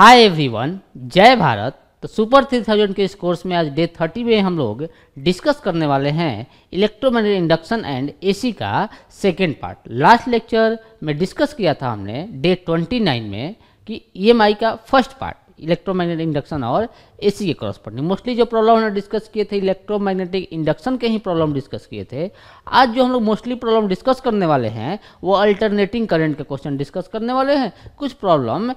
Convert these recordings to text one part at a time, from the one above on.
hi everyone जय भारत तो super three thousand के इस कोर्स में आज डे थर्टी में हम लोग डिस्कस करने वाले हैं इलेक्ट्रोमैग्नेटिक इंडक्शन एंड एसी का सेकेंड पार्ट लास्ट लेक्चर में डिस्कस किया था हमने डे ट्वेंटी नाइन में कि ईएमआई e का फर्स्ट पार्ट इलेक्ट्रोमैग्नेटिक इंडक्शन और एसी के क्रॉस पढ़ने मोस्टली जो प्रॉब्लम हमने डिस्कस किए थे इलेक्ट्रोमैग्नेटिक इंडक्शन के ही प्रॉब्लम डिस्कस किए थे आज जो हम लोग मोस्टली प्रॉब्लम डिस्कस करने वाले हैं वो अल्टरनेटिंग करंट के क्वेश्चन डिस्कस करने वाले हैं कुछ प्रॉब्लम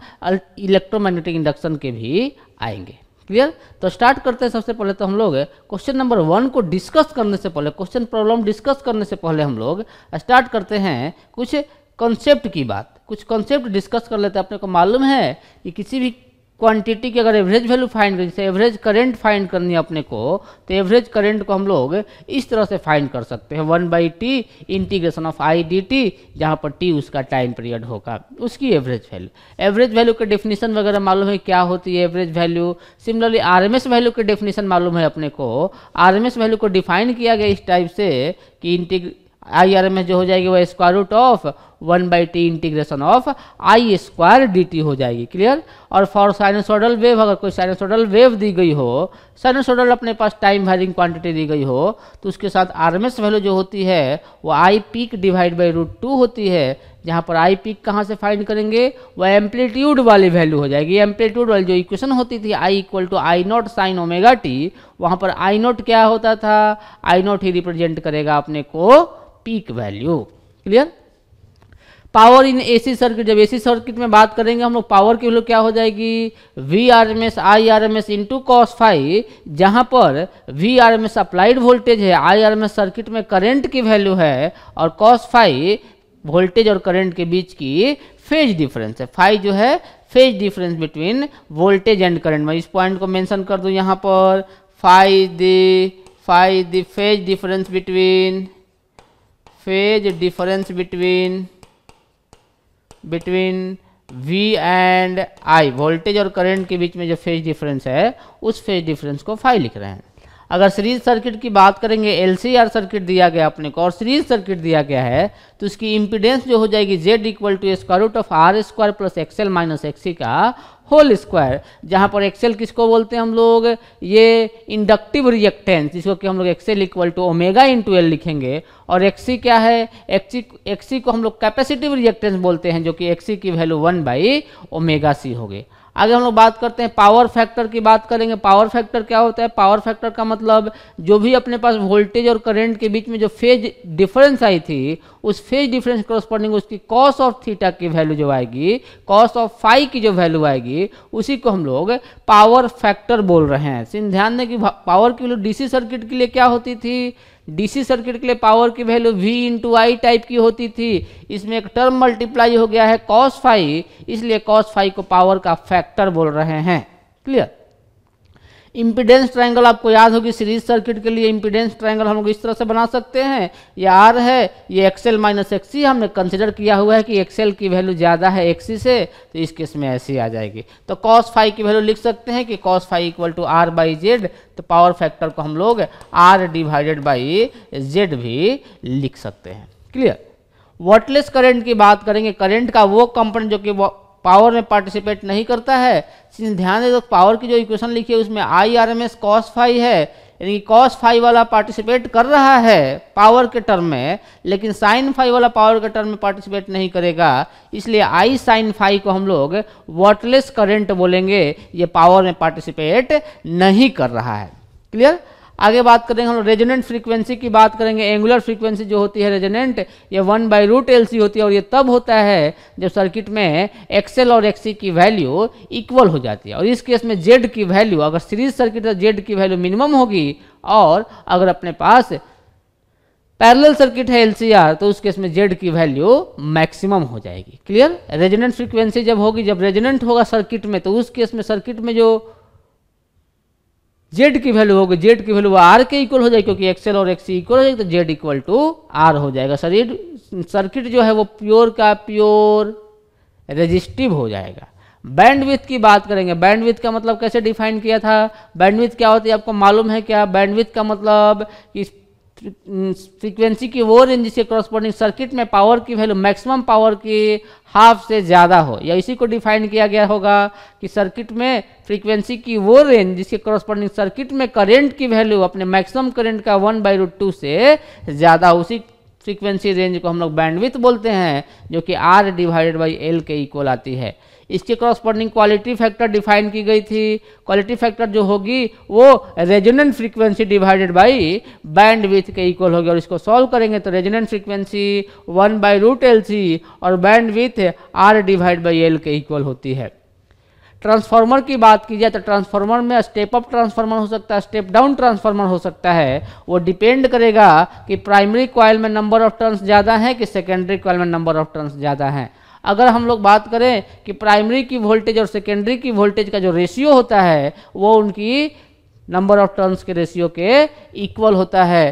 इलेक्ट्रोमैग्नेटिक इंडक्शन के भी आएंगे क्लियर तो स्टार्ट करते हैं सबसे पहले तो हम लोग क्वेश्चन नंबर वन को डिस्कस करने से पहले क्वेश्चन प्रॉब्लम डिस्कस करने से पहले हम लोग स्टार्ट करते हैं कुछ कॉन्सेप्ट की बात कुछ कॉन्सेप्ट डिस्कस कर लेते हैं अपने को मालूम है कि किसी भी क्वांटिटी की अगर एवरेज वैल्यू फाइंड करनी जैसे एवरेज करंट फाइंड करनी है अपने को तो एवरेज करंट को हम लोग इस तरह से फाइंड कर सकते हैं one by T integration of I D T जहाँ पर टी उसका टाइम पीरियड होगा उसकी एवरेज वैल्यू एवरेज वैल्यू के डेफिनेशन वगैरह मालूम है क्या होती है average value similarly R M S value के डेफिनेशन मालूम है अपने को आर एम एस वैल्यू को डिफाइन किया गया इस टाइप से कि इंटीग्र आई आर में जो हो जाएगी वह square root of one by T integration of I square D T हो जाएगी क्लियर और फॉर साइनसोडल वेव अगर कोई साइनसोडल वेव दी गई हो साइनसोडल अपने पास टाइम वेरिंग क्वांटिटी दी गई हो तो उसके साथ आरएमएस वैल्यू जो होती है वो I peak divide by root two होती है जहाँ पर आई पिक कहाँ से फाइंड करेंगे वह एम्पलीट्यूड वाली वैल्यू हो जाएगी एम्पलीट्यूड वाली जो इक्वेशन होती थी I equal to I not sine omega T वहाँ पर आई नॉट क्या होता था आई नॉट ही रिप्रेजेंट करेगा अपने को peak value clear power in AC circuit जब एसी सर्किट में बात करेंगे हम लोग पावर की वैल्यू क्या हो जाएगी V R M S I R M S into cos phi जहाँ पर V R M S applied voltage है I R M S circuit में करंट की वैल्यू है और कॉस फाइव वोल्टेज और करंट के बीच की फेज डिफरेंस है फाइव जो है phase difference between voltage and current मैं इस पॉइंट को मेंशन कर दूं यहां पर phi the phi the phase difference between phase difference between between V and I voltage और करंट के बीच में जो फेज डिफरेंस है उस फेज डिफरेंस को फाइव लिख रहे हैं अगर सीरीज सर्किट की बात करेंगे एल सर्किट दिया गया अपने को और सीरीज सर्किट दिया गया है तो इसकी इम्पिडेंस जो हो जाएगी Z equal to square root of R square plus XL minus XC का होल स्क्वायर जहाँ पर एक्सेल किसको बोलते हैं हम लोग ये इंडक्टिव रिएक्टेंस जिसको कि हम लोग XL equal to omega into L लिखेंगे और एक्सी क्या है एक्सी एक्सी को हम लोग कैपेसिटिव रिएक्टेंस बोलते हैं जो कि एक्सी की value one by omega C होगी आगे हम लोग बात करते हैं पावर फैक्टर की बात करेंगे पावर फैक्टर क्या होता है पावर फैक्टर का मतलब जो भी अपने पास वोल्टेज और करंट के बीच में जो फेज डिफरेंस आई थी उस फेज डिफरेंस करस्पॉन्डिंग उसकी कॉस ऑफ थीटा की वैल्यू जो आएगी कॉस ऑफ फाइव की जो वैल्यू आएगी उसी को हम लोग पावर फैक्टर बोल रहे हैं सिंह ध्यान दें कि पावर की वैल्यू डीसी सर्किट के लिए क्या होती थी डीसी सर्किट के लिए पावर की value V into I type की होती थी इसमें एक टर्म मल्टीप्लाई हो गया है कॉस फाइव इसलिए कॉस फाइव को पावर का फैक्टर बोल रहे हैं क्लियर इम्पिडेंस ट्रायंगल आपको याद होगी सीरीज सर्किट के लिए इम्पीडेंस ट्रायंगल हम लोग इस तरह से बना सकते हैं ये आर है ये एक्सेल माइनस एक्सी हमने कंसिडर किया हुआ है कि एक्सेल की वैल्यू ज़्यादा है एक्सी से तो इस केस में ऐसी आ जाएगी तो कॉस फाइव की वैल्यू लिख सकते हैं कि cos phi equal to R by Z तो पावर फैक्टर को हम लोग आर डिवाइडेड बाई जेड भी लिख सकते हैं क्लियर वॉटलेस करंट की बात करेंगे करंट का वो कंपोनेंट जो कि पावर में पार्टिसिपेट नहीं करता है ध्यान दें तो पावर की जो इक्वेशन लिखी है उसमें I R M S cos five है यानी कॉस फाइव वाला पार्टिसिपेट कर रहा है पावर के टर्म में लेकिन साइन फाइव वाला पावर के टर्म में पार्टिसिपेट नहीं करेगा इसलिए आई साइन फाइव को हम लोग वॉटलेस करेंट बोलेंगे ये पावर में पार्टिसिपेट नहीं कर रहा है क्लियर आगे बात करेंगे हम रेजोनेंट फ्रीक्वेंसी की बात करेंगे एंगुलर फ्रीक्वेंसी जो होती है रेजोनेंट ये one by root L C होती है और ये तब होता है जब सर्किट में एक्सएल और एक्सी की वैल्यू इक्वल हो जाती है और इस केस में जेड की वैल्यू अगर सीरीज सर्किट है जेड की वैल्यू मिनिमम होगी और अगर अपने पास पैरेलल सर्किट है एलसीआर तो उस केस में जेड की वैल्यू मैक्सिमम हो जाएगी क्लियर रेजोनेंट फ्रीक्वेंसी जब होगी जब रेजोनेंट होगा सर्किट में तो उस केस में सर्किट में जो जेड की वैल्यू होगी जेड की वैल्यू आर के इक्वल हो जाएगी क्योंकि एक्सएल और एक्सी इक्वल हो जाएगी तो जेड इक्वल टू आर हो जाएगा शरीर सर्किट जो है वो प्योर का प्योर रजिस्टिव हो जाएगा बैंडविथ की बात करेंगे बैंडविथ का मतलब कैसे डिफाइन किया था बैंडविथ क्या होती है आपको मालूम है क्या बैंडविथ का मतलब इस फ्रीक्वेंसी की वो रेंज जिसके क्रॉसपॉन्डिंग सर्किट में पावर की वैल्यू मैक्सिमम पावर की हाफ से ज़्यादा हो या इसी को डिफाइन किया गया होगा कि सर्किट में फ्रीक्वेंसी की वो रेंज जिसके क्रॉसपॉन्डिंग सर्किट में करंट की वैल्यू अपने मैक्सिमम करंट का वन बाई रूट टू से ज़्यादा उसी फ्रीक्वेंसी रेंज को हम लोग बैंडविथ बोलते हैं जो कि आर डिवाइडेड बाई एल के इक्वल आती है इसके क्रॉसपॉन्डिंग क्वालिटी फैक्टर डिफाइन की गई थी क्वालिटी फैक्टर जो होगी वो resonant frequency divided by band width के इक्वल होगी और इसको सॉल्व करेंगे तो resonant frequency one by root L C और band width R divide by L के इक्वल होती है ट्रांसफार्मर की बात की जाए तो ट्रांसफार्मर में स्टेप अप ट्रांसफार्मर हो सकता है स्टेप डाउन ट्रांसफार्मर हो सकता है वो डिपेंड करेगा कि प्राइमरी कॉइल में नंबर ऑफ टर्न्स ज़्यादा हैं कि सेकेंडरी कॉयल में नंबर ऑफ टर्न्स ज़्यादा हैं अगर हम लोग बात करें कि प्राइमरी की वोल्टेज और सेकेंडरी की वोल्टेज का जो रेशियो होता है वो उनकी नंबर ऑफ टर्न्स के रेशियो के इक्वल होता है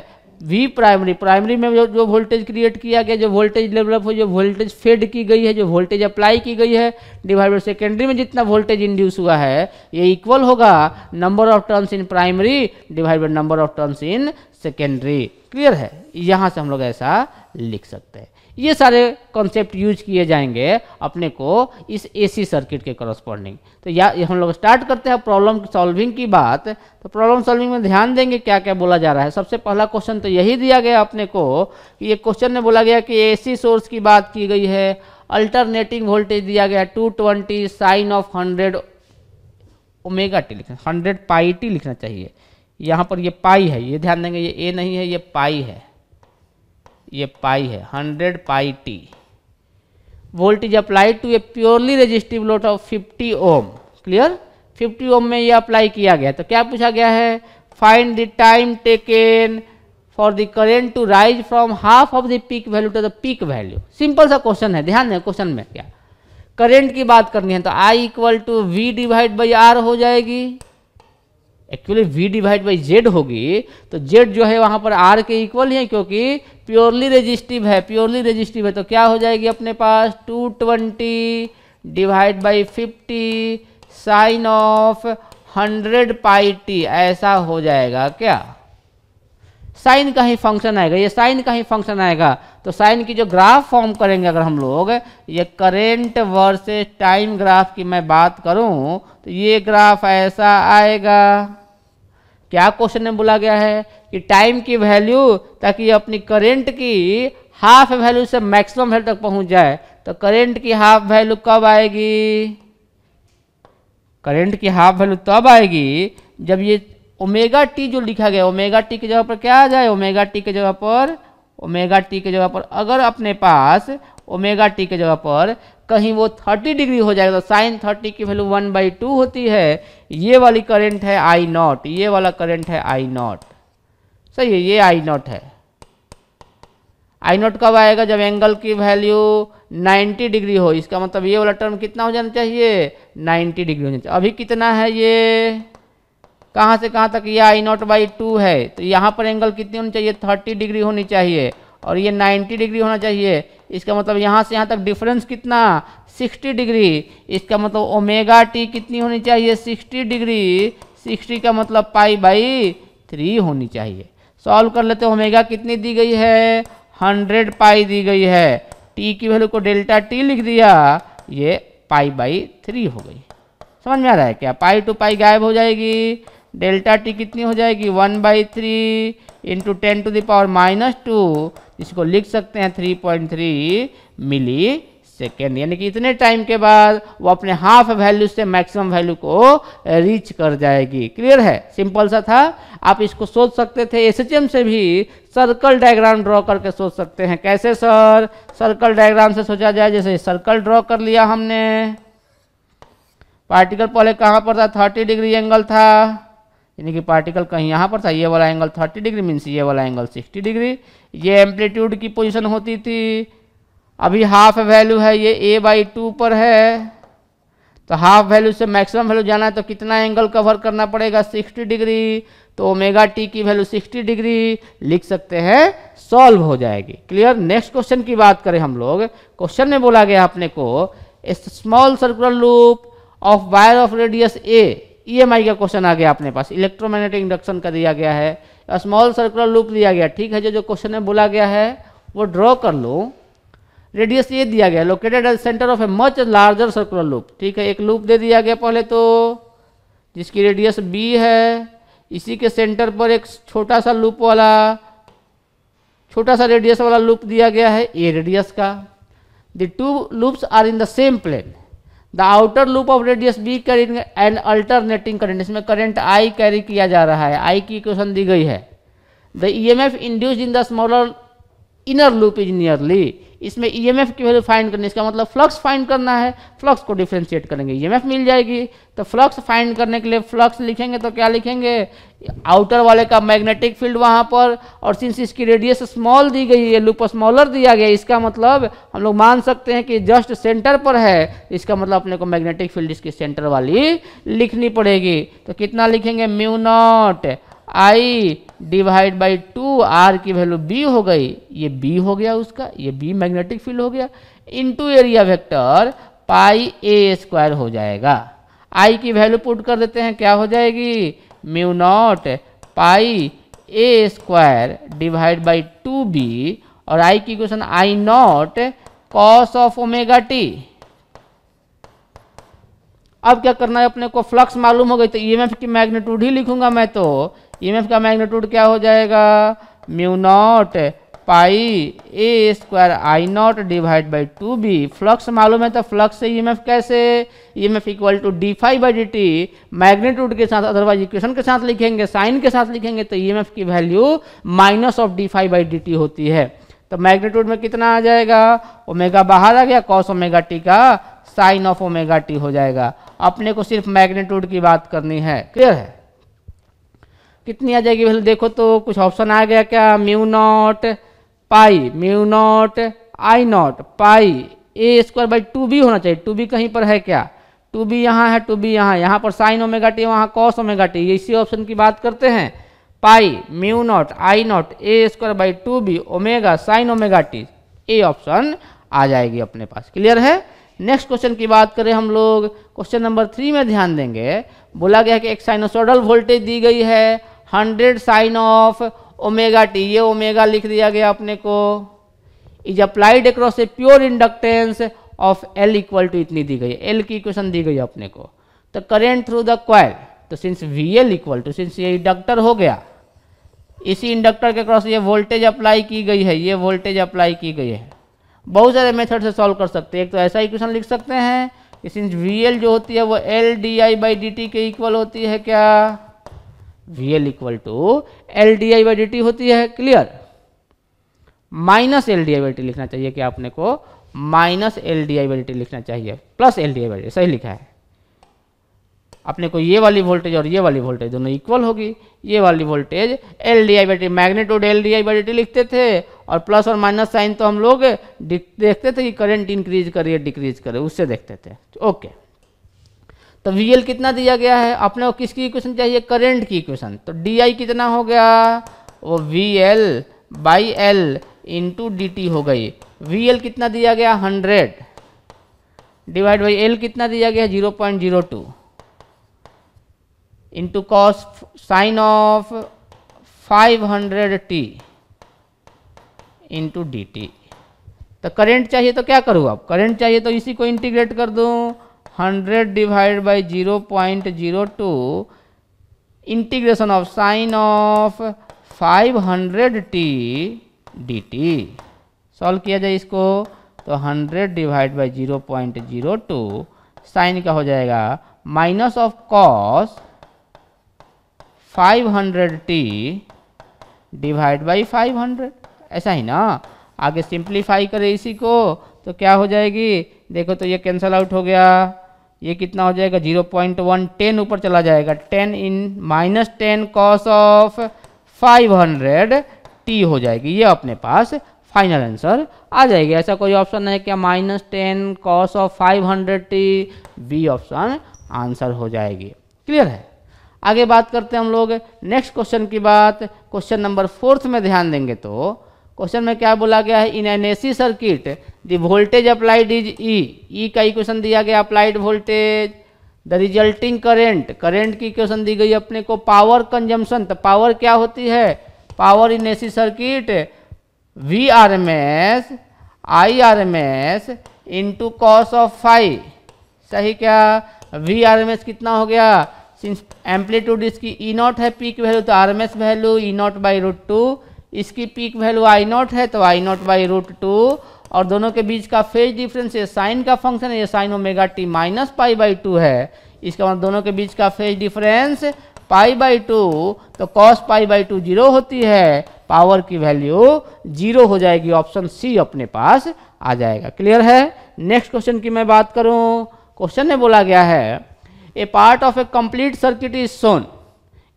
वी प्राइमरी प्राइमरी में जो जो वोल्टेज क्रिएट किया गया जो वोल्टेज डेवलप हुई जो वोल्टेज फेड की गई है जो वोल्टेज अप्लाई की गई है डिवाइड सेकेंडरी में जितना वोल्टेज इंड्यूस हुआ है ये इक्वल होगा number of turns in primary divide number of turns in secondary clear है यहाँ से हम लोग ऐसा लिख सकते हैं ये सारे कॉन्सेप्ट यूज किए जाएंगे अपने को इस एसी सर्किट के करस्पॉन्डिंग तो या हम लोग स्टार्ट करते हैं प्रॉब्लम सॉल्विंग की बात तो प्रॉब्लम सॉल्विंग में ध्यान देंगे क्या क्या बोला जा रहा है सबसे पहला क्वेश्चन तो यही दिया गया अपने को कि ये क्वेश्चन में बोला गया कि ए सोर्स की बात की गई है अल्टरनेटिंग वोल्टेज दिया गया two twenty sine of hundred omega T लिखना हंड्रेड पाई टी लिखना चाहिए यहाँ पर ये पाई है ये ध्यान देंगे ये ए नहीं है ये पाई है ये पाई है hundred pi T volt is apply to a purely resistive load of fifty ohm clear fifty ohm में ये अप्लाई किया गया तो क्या पूछा गया है find the time taken for the current to rise from half of the peak value to the peak value simple सा क्वेश्चन है ध्यान दें क्वेश्चन में क्या करेंट की बात करनी है तो I equal to V divide by R हो जाएगी actually V divide by Z होगी तो जेड जो है वहाँ पर आर के इक्वल है क्योंकि प्योरली रजिस्टिव है प्योरली रजिस्टिव है तो क्या हो जाएगी अपने पास two twenty divide by fifty sine of hundred pi T ऐसा हो जाएगा क्या साइन का ही फंक्शन आएगा ये साइन का ही फंक्शन आएगा तो साइन की जो ग्राफ फॉर्म करेंगे अगर हम लोग ये करेंट वर्सेस टाइम ग्राफ की मैं बात करूं तो ये ग्राफ ऐसा आएगा क्या क्वेश्चन में बोला गया है कि टाइम की वैल्यू ताकि अपनी करेंट की हाफ वैल्यू से मैक्सिमम वैल्यू तक पहुंच जाए तो करेंट की हाफ वैल्यू कब आएगी करेंट की हाफ वैल्यू तब आएगी जब ये ओमेगा टी जो लिखा गया ओमेगा टी की जगह पर क्या आ जाए ओमेगा टी के जगह पर ओमेगा टी के जगह पर अगर अपने पास ओमेगा टी के जगह पर कहीं वो 30 डिग्री हो जाएगा तो साइन 30 की वैल्यू वन बाई टू होती है ये वाली करंट है आई नॉट ये वाला करंट है आई नॉट सही है ये आई नॉट है आई नॉट कब आएगा जब एंगल की वैल्यू 90 डिग्री हो इसका मतलब ये वाला टर्म कितना हो जाना चाहिए 90 डिग्री हो जाना चाहिए अभी कितना है ये कहाँ से कहाँ तक ये आई नॉट बाई टू है तो यहाँ पर एंगल कितनी होनी चाहिए थर्टी डिग्री होनी चाहिए और ये नाइन्टी डिग्री होना चाहिए इसका मतलब यहाँ से यहाँ तक डिफरेंस कितना सिक्सटी डिग्री इसका मतलब ओमेगा टी कितनी होनी चाहिए सिक्सटी डिग्री सिक्सटी का मतलब पाई बाई थ्री होनी चाहिए सॉल्व कर लेते ओमेगा कितनी दी गई है हंड्रेड पाई दी गई है टी की वैल्यू को डेल्टा टी लिख दिया ये पाई बाई थ्री हो गई समझ में आ रहा है क्या पाई टू पाई गायब हो जाएगी डेल्टा टी कितनी हो जाएगी one by three into ten to the power minus two इसको लिख सकते हैं three point three millisecond यानी कि इतने टाइम के बाद वो अपने हाफ वैल्यू से मैक्सिमम वैल्यू को रीच कर जाएगी क्लियर है सिंपल सा था आप इसको सोच सकते थे एस से भी सर्कल डायग्राम ड्रॉ करके सोच सकते हैं कैसे सर सर्कल डायग्राम से सोचा जाए जैसे सर्कल ड्रॉ कर लिया हमने पार्टिकल पहले कहाँ पर था थर्टी डिग्री एंगल था यानी कि पार्टिकल कहीं यहाँ पर था ये वाला एंगल 30 डिग्री मीन्स ये वाला एंगल 60 डिग्री ये एम्पलीट्यूड की पोजिशन होती थी अभी हाफ वैल्यू है ये ए बाई टू पर है तो हाफ वैल्यू से मैक्सिमम वैल्यू जाना है तो कितना एंगल कवर करना पड़ेगा 60 डिग्री तो ओमेगा टी की वैल्यू 60 डिग्री लिख सकते हैं सॉल्व हो जाएगी क्लियर नेक्स्ट क्वेश्चन की बात करें हम लोग क्वेश्चन में बोला गया अपने को a small circular loop of wire of radius A EMI e का क्वेश्चन आ गया अपने पास इलेक्ट्रोमैग्नेटिक इंडक्शन का दिया गया है स्मॉल सर्कुलर लूप दिया गया ठीक है जो जो क्वेश्चन में बोला गया है वो ड्रॉ कर लो रेडियस ये दिया गया located at centre of a much larger circular loop ठीक है एक लूप दे दिया गया पहले तो जिसकी रेडियस बी है इसी के सेंटर पर एक छोटा सा लूप वाला छोटा सा रेडियस वाला लूप दिया गया है ए रेडियस का the two loops are in the same plane the outer loop of radius B carrying an alternating current इसमें करंट आई कैरी किया जा रहा है आई की इक्वेशन दी गई है the E M F induced in the smaller inner loop is nearly इसमें ईएमएफ e की वैल्यू फाइंड करनी इसका मतलब फ्लक्स फाइंड करना है फ्लक्स को डिफ्रेंशिएट करेंगे ईएमएफ e मिल जाएगी तो फ्लक्स फाइंड करने के लिए फ्लक्स लिखेंगे तो क्या लिखेंगे आउटर वाले का मैग्नेटिक फील्ड वहाँ पर और सिंस इसकी रेडियस स्मॉल दी गई है लूप स्मॉलर दिया गया इसका मतलब हम लोग मान सकते हैं कि जस्ट सेंटर पर है इसका मतलब अपने को मैग्नेटिक फील्ड इसकी सेंटर वाली लिखनी पड़ेगी तो कितना लिखेंगे mu naught I divide by two R की वैल्यू बी हो गई ये बी हो गया उसका ये बी मैग्नेटिक फील्ड हो गया into area vector pi A square हो जाएगा आई की वैल्यू पुट कर देते हैं क्या हो जाएगी mu naught pi A square divide by two B और आई की question I naught cos of omega T अब क्या करना है अपने को फ्लक्स मालूम हो गई तो ईएमएफ की मैग्नेट्यूड ही लिखूंगा मैं तो ईएमएफ e का मैग्नीट्यूड क्या हो जाएगा mu naught pi A square I naught divide by two B flux मालूम है तो फ्लक्स से ईएमएफ e कैसे EMF equal to D phi by D T magnitude के साथ अदरवाइज इक्वेशन के साथ लिखेंगे साइन के साथ लिखेंगे तो ईएमएफ e की value minus of D phi by D T होती है तो मैग्नीट्यूड में कितना आ जाएगा ओमेगा बाहर आ गया कॉस ओमेगा टी का साइन ऑफ ओमेगा टी हो जाएगा अपने को सिर्फ मैग्नीट्यूड की बात करनी है क्लियर है कितनी आ जाएगी भले देखो तो कुछ ऑप्शन आ गया क्या mu naught pi mu naught I naught pi A square by two B होना चाहिए टू बी कहीं पर है क्या टू बी यहाँ है टू बी यहाँ यहाँ पर साइन ओमेगा टी वहाँ कॉस ओमेगा टी इसी ऑप्शन की बात करते हैं pi mu naught I naught A square by two B omega sine omega T A option आ जाएगी अपने पास क्लियर है नेक्स्ट क्वेश्चन की बात करें हम लोग क्वेश्चन नंबर थ्री में ध्यान देंगे बोला गया कि एक साइनोसोडल वोल्टेज दी गई है hundred sine of omega T ये ओमेगा लिख दिया गया अपने को is applied across a pure inductance of L equal to इतनी दी गई एल की इक्वेशन दी गई अपने को तो करेंट थ्रू द क्वाइल तो since V L equal to since ये इंडक्टर हो गया इसी इंडक्टर के क्रॉस ये वोल्टेज अप्लाई की गई है ये वोल्टेज अप्लाई की गई है बहुत सारे मेथड से सॉल्व कर सकते हैं एक तो ऐसा इक्वेशन लिख सकते हैं कि सिंस वी एल जो होती है वो L D I by D T के इक्वल होती है क्या V L equal to L D I by D T होती है clear minus L D I by T लिखना चाहिए कि आपने को minus L D I by D लिखना चाहिए plus L D I by सही लिखा है अपने को ये वाली वोल्टेज और ये वाली वोल्टेज दोनों इक्वल होगी ये वाली voltage L D I by T magnitude L D I by D लिखते थे और प्लस और माइनस साइन तो हम लोग देखते थे कि करंट इंक्रीज करे डिक्रीज करे उससे देखते थे ओके तो तो वी कितना दिया गया है अपने को किसकी इक्वेशन चाहिए करेंट की इक्वेशन तो डी कितना हो गया वो V L by L into D हो गई वी कितना दिया गया हंड्रेड डिवाइड बाई एल कितना दिया गया zero point zero two into cos sine of five hundred T into D तो करेंट चाहिए तो क्या करूँ आप करेंट चाहिए तो इसी को इंटीग्रेट कर दूँ hundred divide by zero point zero two integration of sine of five hundred T D T solve किया जाए इसको तो hundred divide by zero point zero two sine का हो जाएगा minus of cos five hundred T divide by five hundred ऐसा ही ना आगे सिंप्लीफाई करें इसी को तो क्या हो जाएगी देखो तो ये कैंसल आउट हो गया ये कितना हो जाएगा जीरो पॉइंट वन टेन ऊपर चला जाएगा ten in minus ten cos of five hundred T हो जाएगी ये अपने पास फाइनल आंसर आ जाएगी ऐसा कोई ऑप्शन है क्या minus ten cos of five hundred T B option answer हो जाएगी क्लियर है आगे बात करते हैं हम लोग नेक्स्ट क्वेश्चन की बात क्वेश्चन नंबर फोर्थ में ध्यान देंगे तो क्वेश्चन में क्या बोला गया है in an C circuit the voltage applied is E E का इक्वेशन दिया गया applied voltage the resulting current current की इक्वेशन दी गई अपने को पावर कंजम्पशन तो पावर क्या होती है power in C circuit V R M S I R M S into cos of phi सही क्या वी आर एम एस कितना हो गया सिंस एम्पलीट्यूड इसकी ई e नॉट है पीक वैल्यू तो R M S value E naught by root two इसकी peak value I naught है तो I naught by root two और दोनों के बीच का फेज डिफरेंस ये साइन का फंक्शन है ये sine omega T minus pi by two है इसका मतलब दोनों के बीच का phase difference pi by two तो cos pi by two zero होती है पावर की वैल्यू जीरो हो जाएगी ऑप्शन सी अपने पास आ जाएगा क्लियर है नेक्स्ट क्वेश्चन की मैं बात करूँ क्वेश्चन में बोला गया है a part of a complete circuit is shown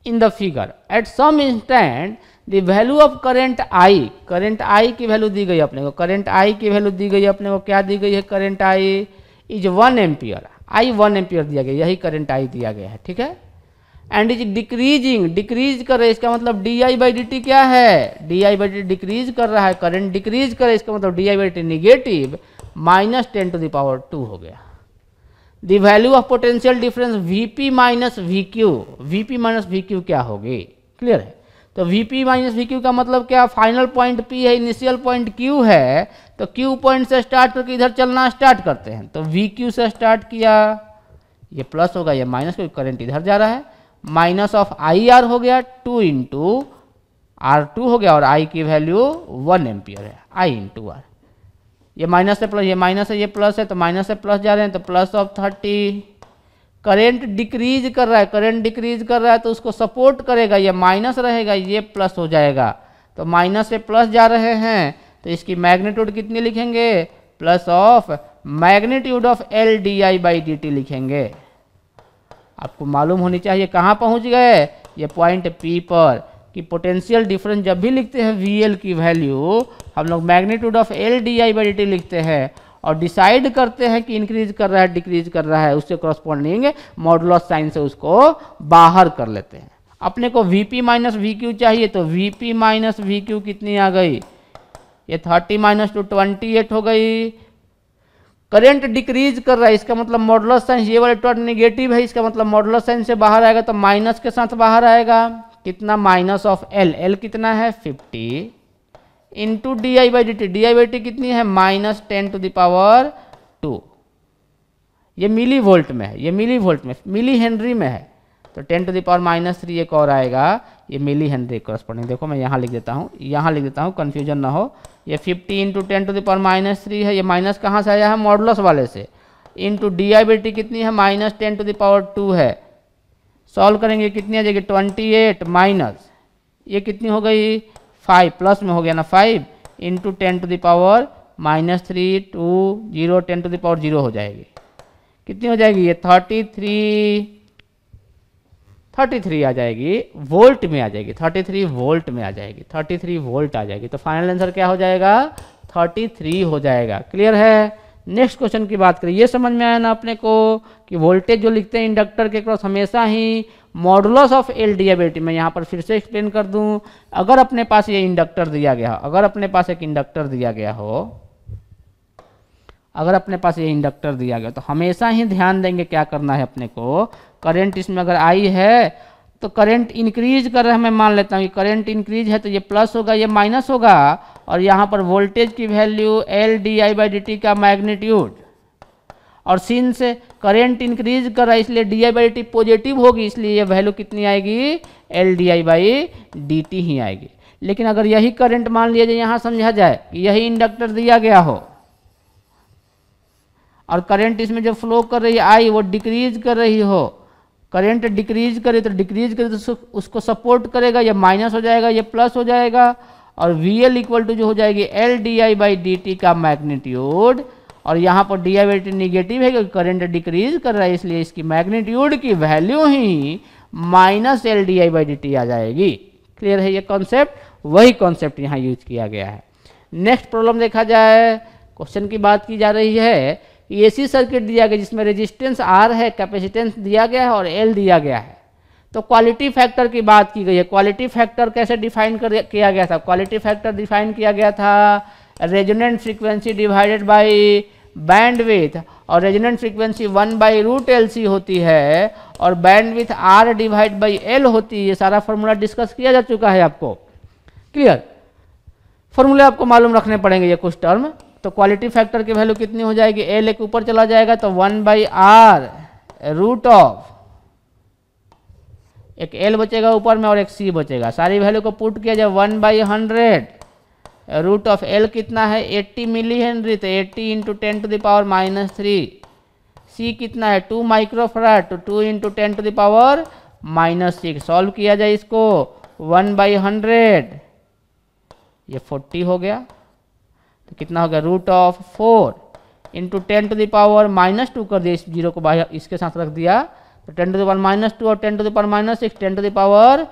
in the figure at some instant the value of current I current I की वैल्यू दी गई अपने को करेंट आई की वैल्यू दी गई अपने को क्या दी गई है current I is one ampere I one ampere दिया गया यही करेंट आई दिया गया है ठीक है एंड इज डिक्रीजिंग डिक्रीज कर रहे इसका मतलब D I by D T क्या है D I by D decrease कर रहा है करेंट डिक्रीज कर इसका मतलब D I by D negative minus ten to the power two हो गया the value of potential difference V P minus V Q V P minus V Q क्या होगी क्लियर है तो V P minus V Q का मतलब क्या final point P है इनिशियल पॉइंट क्यू है तो क्यू पॉइंट से स्टार्ट करके इधर चलना स्टार्ट करते हैं तो वी क्यू से स्टार्ट किया ये प्लस होगा ये माइनस क्योंकि करंट इधर जा रहा है माइनस ऑफ आई आर हो गया टू इंटू आर टू हो गया और आई की वैल्यू वन एम्पियर है आई इंटू आर ये माइनस से प्लस ये माइनस है ये प्लस है तो माइनस से प्लस जा रहे हैं तो plus of thirty current decrease कर रहा है करेंट डिक्रीज कर रहा है तो उसको सपोर्ट करेगा ये माइनस रहेगा ये प्लस हो जाएगा तो माइनस से प्लस जा रहे हैं तो इसकी मैग्नीट्यूड कितनी लिखेंगे plus of magnitude of L D I by D T लिखेंगे आपको मालूम होनी चाहिए कहाँ पहुँच गए ये पॉइंट पी पर कि पोटेंशियल डिफरेंस जब भी लिखते हैं वी एल की वैल्यू हम लोग magnitude of L D I by D T लिखते हैं और डिसाइड करते हैं कि इंक्रीज कर रहा है डिक्रीज कर रहा है उससे क्रॉस्पॉन्डिंग मॉडल ऑफ साइन से उसको बाहर कर लेते हैं अपने को V P minus V Q चाहिए तो V P minus V Q कितनी आ गई ये thirty minus two twenty eight हो गई करेंट डिक्रीज कर रहा है इसका मतलब मॉडल ऑफ साइंस ये वाले टर्म निगेटिव है इसका मतलब मॉडल ऑफ साइंस से बाहर आएगा तो माइनस के साथ बाहर आएगा कितना माइनस ऑफ एल एल कितना है fifty into D I by D T D I by T कितनी है minus ten to the power two ये मिली वोल्ट में है ये मिली वोल्ट में मिली हेनरी में है तो ten to the power minus three एक और आएगा ये मिली हेनरी कॉरस्पॉन्डिंग देखो मैं यहाँ लिख देता हूँ यहाँ लिख देता हूँ कन्फ्यूजन ना हो ये fifty into ten to the power minus three है ये माइनस कहाँ से आया है मॉडलस वाले से into D I by T कितनी है minus ten to the power two है सॉल्व करेंगे कितनी आ जाएगी ट्वेंटी एट माइनस ये कितनी हो गई फाइव प्लस में हो गया ना five into ten to the power minus three two zero ten to the power zero हो जाएगी कितनी हो जाएगी ये थर्टी थ्री थर्टी थ्री आ जाएगी वोल्ट में आ जाएगी थर्टी थ्री वोल्ट में आ जाएगी थर्टी थ्री वोल्ट आ जाएगी तो फाइनल आंसर क्या हो जाएगा थर्टी थ्री हो जाएगा क्लियर है नेक्स्ट क्वेश्चन की बात करें ये समझ में आया ना अपने को कि वोल्टेज जो लिखते हैं इंडक्टर के क्रॉस हमेशा ही modulus of L D ability मैं यहाँ पर फिर से एक्सप्लेन कर दूँ अगर अपने पास ये इंडक्टर दिया गया हो अगर अपने पास एक इंडक्टर दिया गया हो अगर अपने पास ये इंडक्टर दिया गया तो हमेशा ही ध्यान देंगे क्या करना है अपने को करंट इसमें अगर आई है तो करंट इंक्रीज कर रहा है मैं मान लेता हूँ कि करंट इंक्रीज है तो ये प्लस होगा ये माइनस होगा और यहाँ पर वोल्टेज की value L D I by D T का मैग्नीट्यूड और सिंस करेंट इंक्रीज कर रहा है इसलिए D I by T positive होगी इसलिए ये वैल्यू कितनी आएगी L D I by D T ही आएगी लेकिन अगर यही करंट मान लिया जाए यहाँ समझा जाए कि यही इंडक्टर दिया गया हो और करंट इसमें जो फ्लो कर रही है आई वो डिक्रीज कर रही हो करंट डिक्रीज करे तो डिक्रीज करे तो उसको सपोर्ट करेगा या माइनस हो जाएगा या प्लस हो जाएगा और वी एल इक्वल टू जो हो जाएगी L D I by D T का मैग्नीट्यूड और यहाँ पर टी निगेटिव है क्योंकि करंट डिक्रीज कर रहा है इसलिए इसकी मैग्नीट्यूड की वैल्यू ही minus L D I by D T आ जाएगी क्लियर है ये कॉन्सेप्ट वही कॉन्सेप्ट यहाँ यूज किया गया है नेक्स्ट प्रॉब्लम देखा जाए क्वेश्चन की बात की जा रही है ए एसी सर्किट दिया गया जिसमें रेजिस्टेंस आर है कैपेसिटेंस दिया गया है और एल दिया गया है तो क्वालिटी फैक्टर की बात की गई है क्वालिटी फैक्टर कैसे डिफाइन कर किया गया था क्वालिटी फैक्टर डिफाइन किया गया था resonant frequency divided by bandwidth और resonant frequency one by root L C होती है और bandwidth R divide by L होती है ये सारा फॉर्मूला डिस्कस किया जा चुका है आपको क्लियर फॉर्मूले आपको मालूम रखने पड़ेंगे ये कुछ टर्म तो क्वालिटी फैक्टर की वैल्यू कितनी हो जाएगी एल एक ऊपर चला जाएगा तो one by R root of एक एल बचेगा ऊपर में और एक सी बचेगा सारी वैल्यू को पुट किया जाए one by hundred root of L कितना है 80 मिली हेनरी तो 80 into ten to the power minus three C कितना है टू माइक्रोफराड तो two into ten to the power minus six solve किया जाए इसको वन बाई हंड्रेड ये फोर्टी हो गया तो कितना हो गया root of four into ten to the power minus two कर दिया इस जीरो को बाहर इसके साथ रख दिया तो ten to the power minus two और ten to the power minus six ten to the power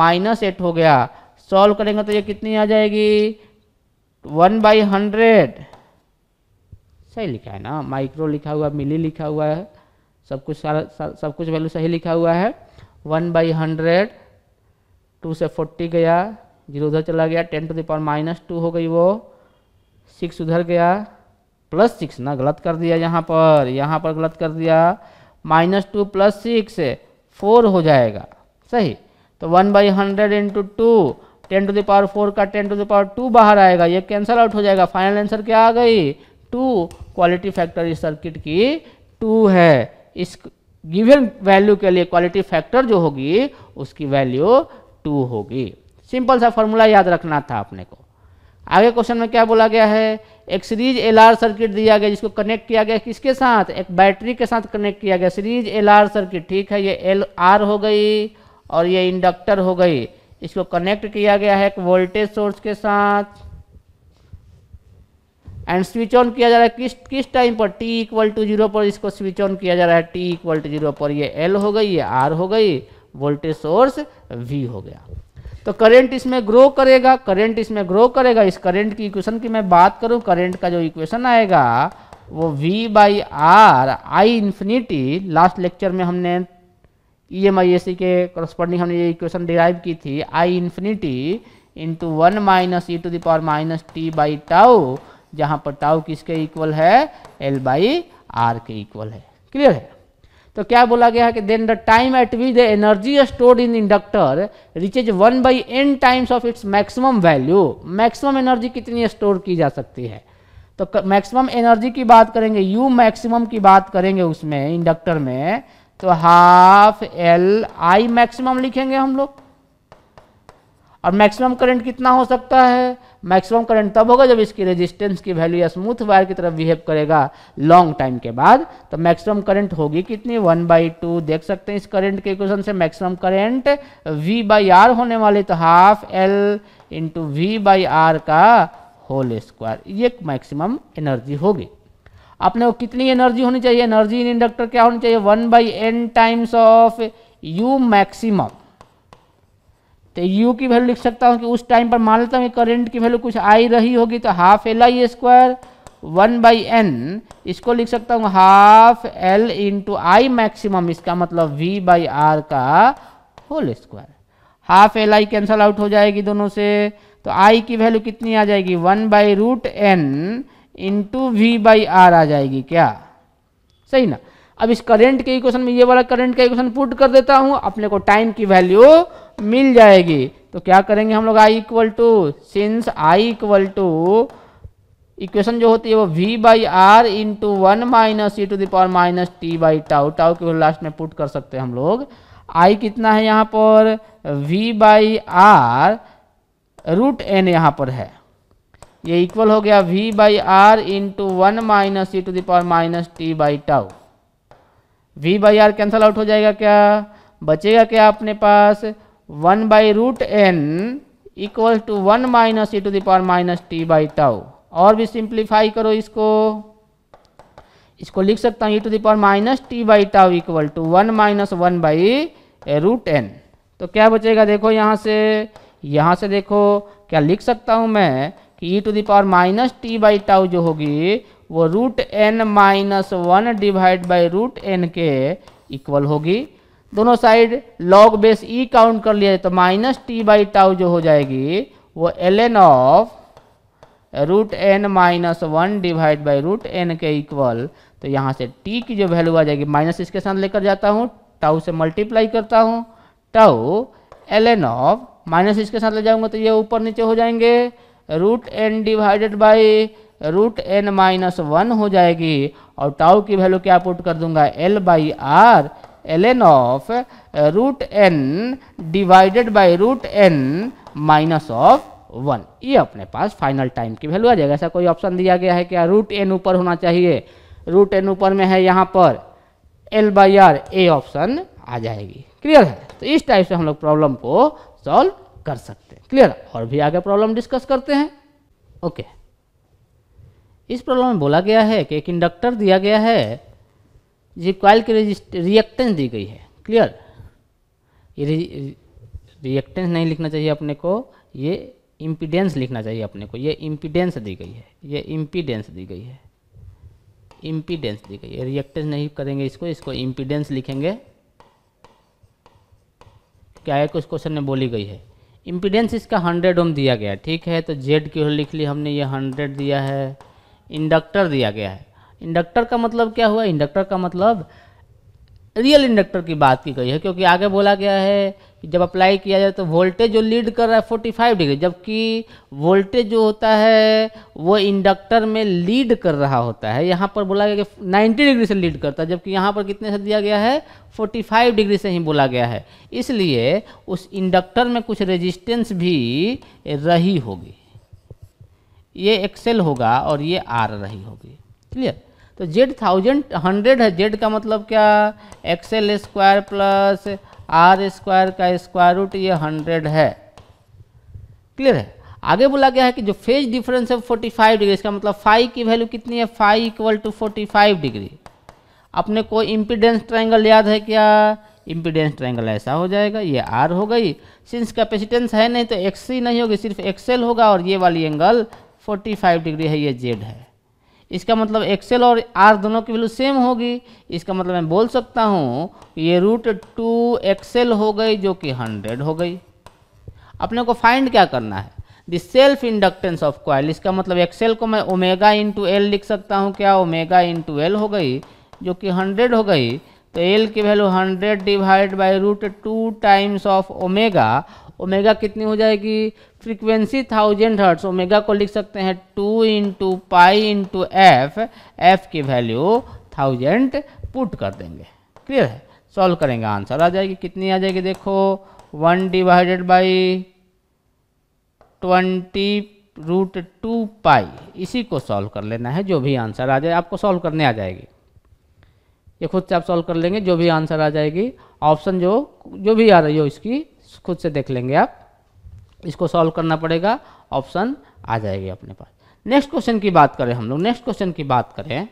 minus eight हो गया सॉल्व करेंगे तो ये कितनी आ जाएगी वन बाई हंड्रेड सही लिखा है ना माइक्रो लिखा हुआ मिली लिखा हुआ है सब कुछ सारा सब कुछ वैल्यू सही लिखा हुआ है वन बाई हंड्रेड टू से फोर्टी गया जीरो उधर चला गया ten to the power minus two हो गई वो सिक्स उधर गया प्लस सिक्स ना गलत कर दिया यहाँ पर यहाँ पर गलत कर दिया minus two plus six four हो जाएगा सही तो one by hundred into two ten to the power four का ten to the power two बाहर आएगा ये कैंसल आउट हो जाएगा फाइनल आंसर क्या आ गई टू क्वालिटी फैक्टर इस सर्किट की टू है इस गिवन वैल्यू के लिए क्वालिटी फैक्टर जो होगी उसकी वैल्यू टू होगी सिंपल सा फॉर्मूला याद रखना था आपने को आगे क्वेश्चन में क्या बोला गया है एक सीरीज एलआर सर्किट दिया गया जिसको कनेक्ट किया गया किसके साथ एक बैटरी के साथ कनेक्ट किया गया सीरीज एलआर सर्किट ठीक है ये एल आर हो गई और ये इंडक्टर हो गई इसको कनेक्ट किया गया है एक वोल्टेज सोर्स के साथ एंड स्विच ऑन किया जा रहा है किस किस टाइम पर टी इक्वल टू जीरो पर इसको स्विच ऑन किया जा रहा है टी इक्वल टू जीरो पर ये एल हो गई ये आर हो गई वोल्टेज सोर्स वी हो गया तो करंट इसमें ग्रो करेगा करंट इसमें ग्रो करेगा इस करंट की इक्वेशन की मैं बात करूं करंट का जो इक्वेशन आएगा वो V by R I infinity last lecture में हमने ई एम आई ए सी के कॉरस्पॉन्डिंग हमने ये इक्वेशन डिराइव की थी I infinity into one minus E to the power minus T by tau जहाँ पर टाउ किसके इक्वल है एल बाई आर के इक्वल है क्लियर है तो क्या बोला गया है कि then the time at which the energy stored in inductor reaches one by N times of its maximum value maximum energy कितनी स्टोर की जा सकती है तो मैक्सिमम एनर्जी की बात करेंगे यू मैक्सिमम की बात करेंगे उसमें इंडक्टर में तो हाफ एल आई मैक्सिमम लिखेंगे हम लोग और मैक्सिमम करंट कितना हो सकता है मैक्सिमम करंट तब होगा जब इसकी रेजिस्टेंस की वैल्यू या स्मूथ वायर की तरफ बिहेव करेगा लॉन्ग टाइम के बाद तो मैक्सिमम करंट होगी कितनी वन बाई टू देख सकते हैं इस करंट के इक्वेशन से maximum current V by R होने वाले तो half L into V by R का होल स्क्वायर ये मैक्सिमम एनर्जी होगी अपने को कितनी एनर्जी होनी चाहिए एनर्जी इन इंडक्टर क्या होनी चाहिए one by N times of U maximum तो यू की वैल्यू लिख सकता हूँ कि उस टाइम पर मान लेता हूँ करेंट की वैल्यू कुछ आई रही होगी तो half L I square one by N इसको लिख सकता हूँ half L into I maximum इसका मतलब वी बाई आर का whole square half L I cancel out हो जाएगी दोनों से तो आई की वैल्यू कितनी आ जाएगी one by root N into V by R आ जाएगी क्या सही ना अब इस करंट के इक्वेशन में ये वाला करंट का इक्वेशन पुट कर देता हूँ अपने को टाइम की वैल्यू मिल जाएगी तो क्या करेंगे हम लोग I equal to since I equal to equation जो होती है वो V by R into one minus E to the power minus T by tau tau के लास्ट में पुट कर सकते हैं हम लोग आई कितना है यहाँ पर V by R root N यहाँ पर है ये इक्वल हो गया V by R into one minus E to the power minus T by tau V by R cancel out हो जाएगा क्या बचेगा क्या अपने पास one by root N equal to one minus E to the power minus T by tau और भी simplify करो इसको इसको लिख सकता हूँ e to the power minus T by tau equal to one minus one by root N तो क्या बचेगा देखो यहाँ से यहाँ से देखो क्या लिख सकता हूँ मैं कि e to the power minus T by tau जो होगी वो root N minus one divide by root N के इक्वल होगी दोनों side log base e count कर लिया तो माइनस टी बाई टाउ जो हो जाएगी वो L N of root N minus one divide by root N के इक्वल तो यहाँ से टी की जो वैल्यू आ जाएगी माइनस इसके साथ लेकर जाता हूँ टाउ से मल्टीप्लाई करता हूँ tau L N of minus इसके साथ ले जाऊंगा तो ये ऊपर नीचे हो जाएंगे root N divided by root N minus one हो जाएगी और टाउ की वैल्यू क्या पुट कर दूंगा L by R L N of root N divided by root N minus of one ये अपने पास फाइनल टाइम की वैल्यू आ जाएगा ऐसा कोई ऑप्शन दिया गया है क्या रूट एन ऊपर होना चाहिए रूट एन ऊपर में है यहाँ पर L by R A option आ जाएगी क्लियर है तो इस टाइप से हम लोग प्रॉब्लम को सॉल्व कर सकते क्लियर और भी आगे प्रॉब्लम डिस्कस करते हैं ओके इस प्रॉब्लम में बोला गया है कि एक इंडक्टर दिया गया है जी कॉल की रिएक्टेंस दी गई है क्लियर ये रिएक्टेंस नहीं लिखना चाहिए अपने को ये इम्पीडेंस लिखना चाहिए अपने को ये इम्पीडेंस दी गई है ये इम्पीडेंस दी गई है इम्पीडेंस दी गई है रिएक्टेंस नहीं करेंगे इसको इसको इम्पीडेंस लिखेंगे क्या एक क्वेश्चन में बोली गई है इम्पीडेंस इसका हंड्रेड ओम दिया गया ठीक है तो जेड की लिख ली हमने ये हंड्रेड दिया है इंडक्टर दिया गया है इंडक्टर का मतलब क्या हुआ इंडक्टर का मतलब रियल इंडक्टर की बात की गई है क्योंकि आगे बोला गया है जब अप्लाई किया जाए तो वोल्टेज जो लीड कर रहा है 45 डिग्री जबकि वोल्टेज जो होता है वो इंडक्टर में लीड कर रहा होता है यहाँ पर बोला गया कि 90 डिग्री से लीड करता है जबकि यहाँ पर कितने से दिया गया है 45 डिग्री से ही बोला गया है इसलिए उस इंडक्टर में कुछ रेजिस्टेंस भी रही होगी ये एक्सेल होगा और ये आर रही होगी क्लियर तो जेड थाउजेंड हंड्रेड है जेड का मतलब क्या XL square plus R square का स्क्वायर रूट ये हंड्रेड है क्लियर है आगे बोला गया है कि जो फेज डिफरेंस है फोर्टी फाइव डिग्री इसका मतलब फाइव की वैल्यू कितनी है five equal to forty five degree अपने को इम्पिडेंस ट्राइंगल याद है क्या इम्पिडेंस ट्राइंगल ऐसा हो जाएगा ये आर हो गई सिंस कैपेसिटेंस है नहीं तो एक्स ही नहीं होगी सिर्फ एक्सेल होगा और ये वाली एंगल फोर्टी डिग्री है ये जेड है इसका मतलब एक्सेल और आर दोनों की वैल्यू सेम होगी इसका मतलब मैं बोल सकता हूँ ये रूट टू एक्सेल हो गई जो कि हंड्रेड हो गई अपने को फाइंड क्या करना है the self inductance of coil इसका मतलब एक्सेल को मैं ओमेगा इंटू एल लिख सकता हूँ क्या ओमेगा इंटू एल हो गई जो कि हंड्रेड हो गई तो एल की value hundred divide by root two times of omega omega कितनी हो जाएगी फ्रीक्वेंसी थाउजेंड हर्ट्स ओमेगा को लिख सकते हैं two into pi into F F की वैल्यू थाउजेंड पुट कर देंगे क्लियर है सॉल्व करेंगे आंसर आ जाएगी कितनी आ जाएगी देखो one divided by twenty root two pi इसी को सॉल्व कर लेना है जो भी आंसर आ जाए आपको सॉल्व करने आ जाएगी ये खुद से आप सॉल्व कर लेंगे जो भी आंसर आ जाएगी ऑप्शन जो जो भी आ रही हो इसकी खुद से देख लेंगे आप इसको सॉल्व करना पड़ेगा ऑप्शन आ जाएगी अपने पास नेक्स्ट क्वेश्चन की बात करें हम लोग नेक्स्ट क्वेश्चन की बात करें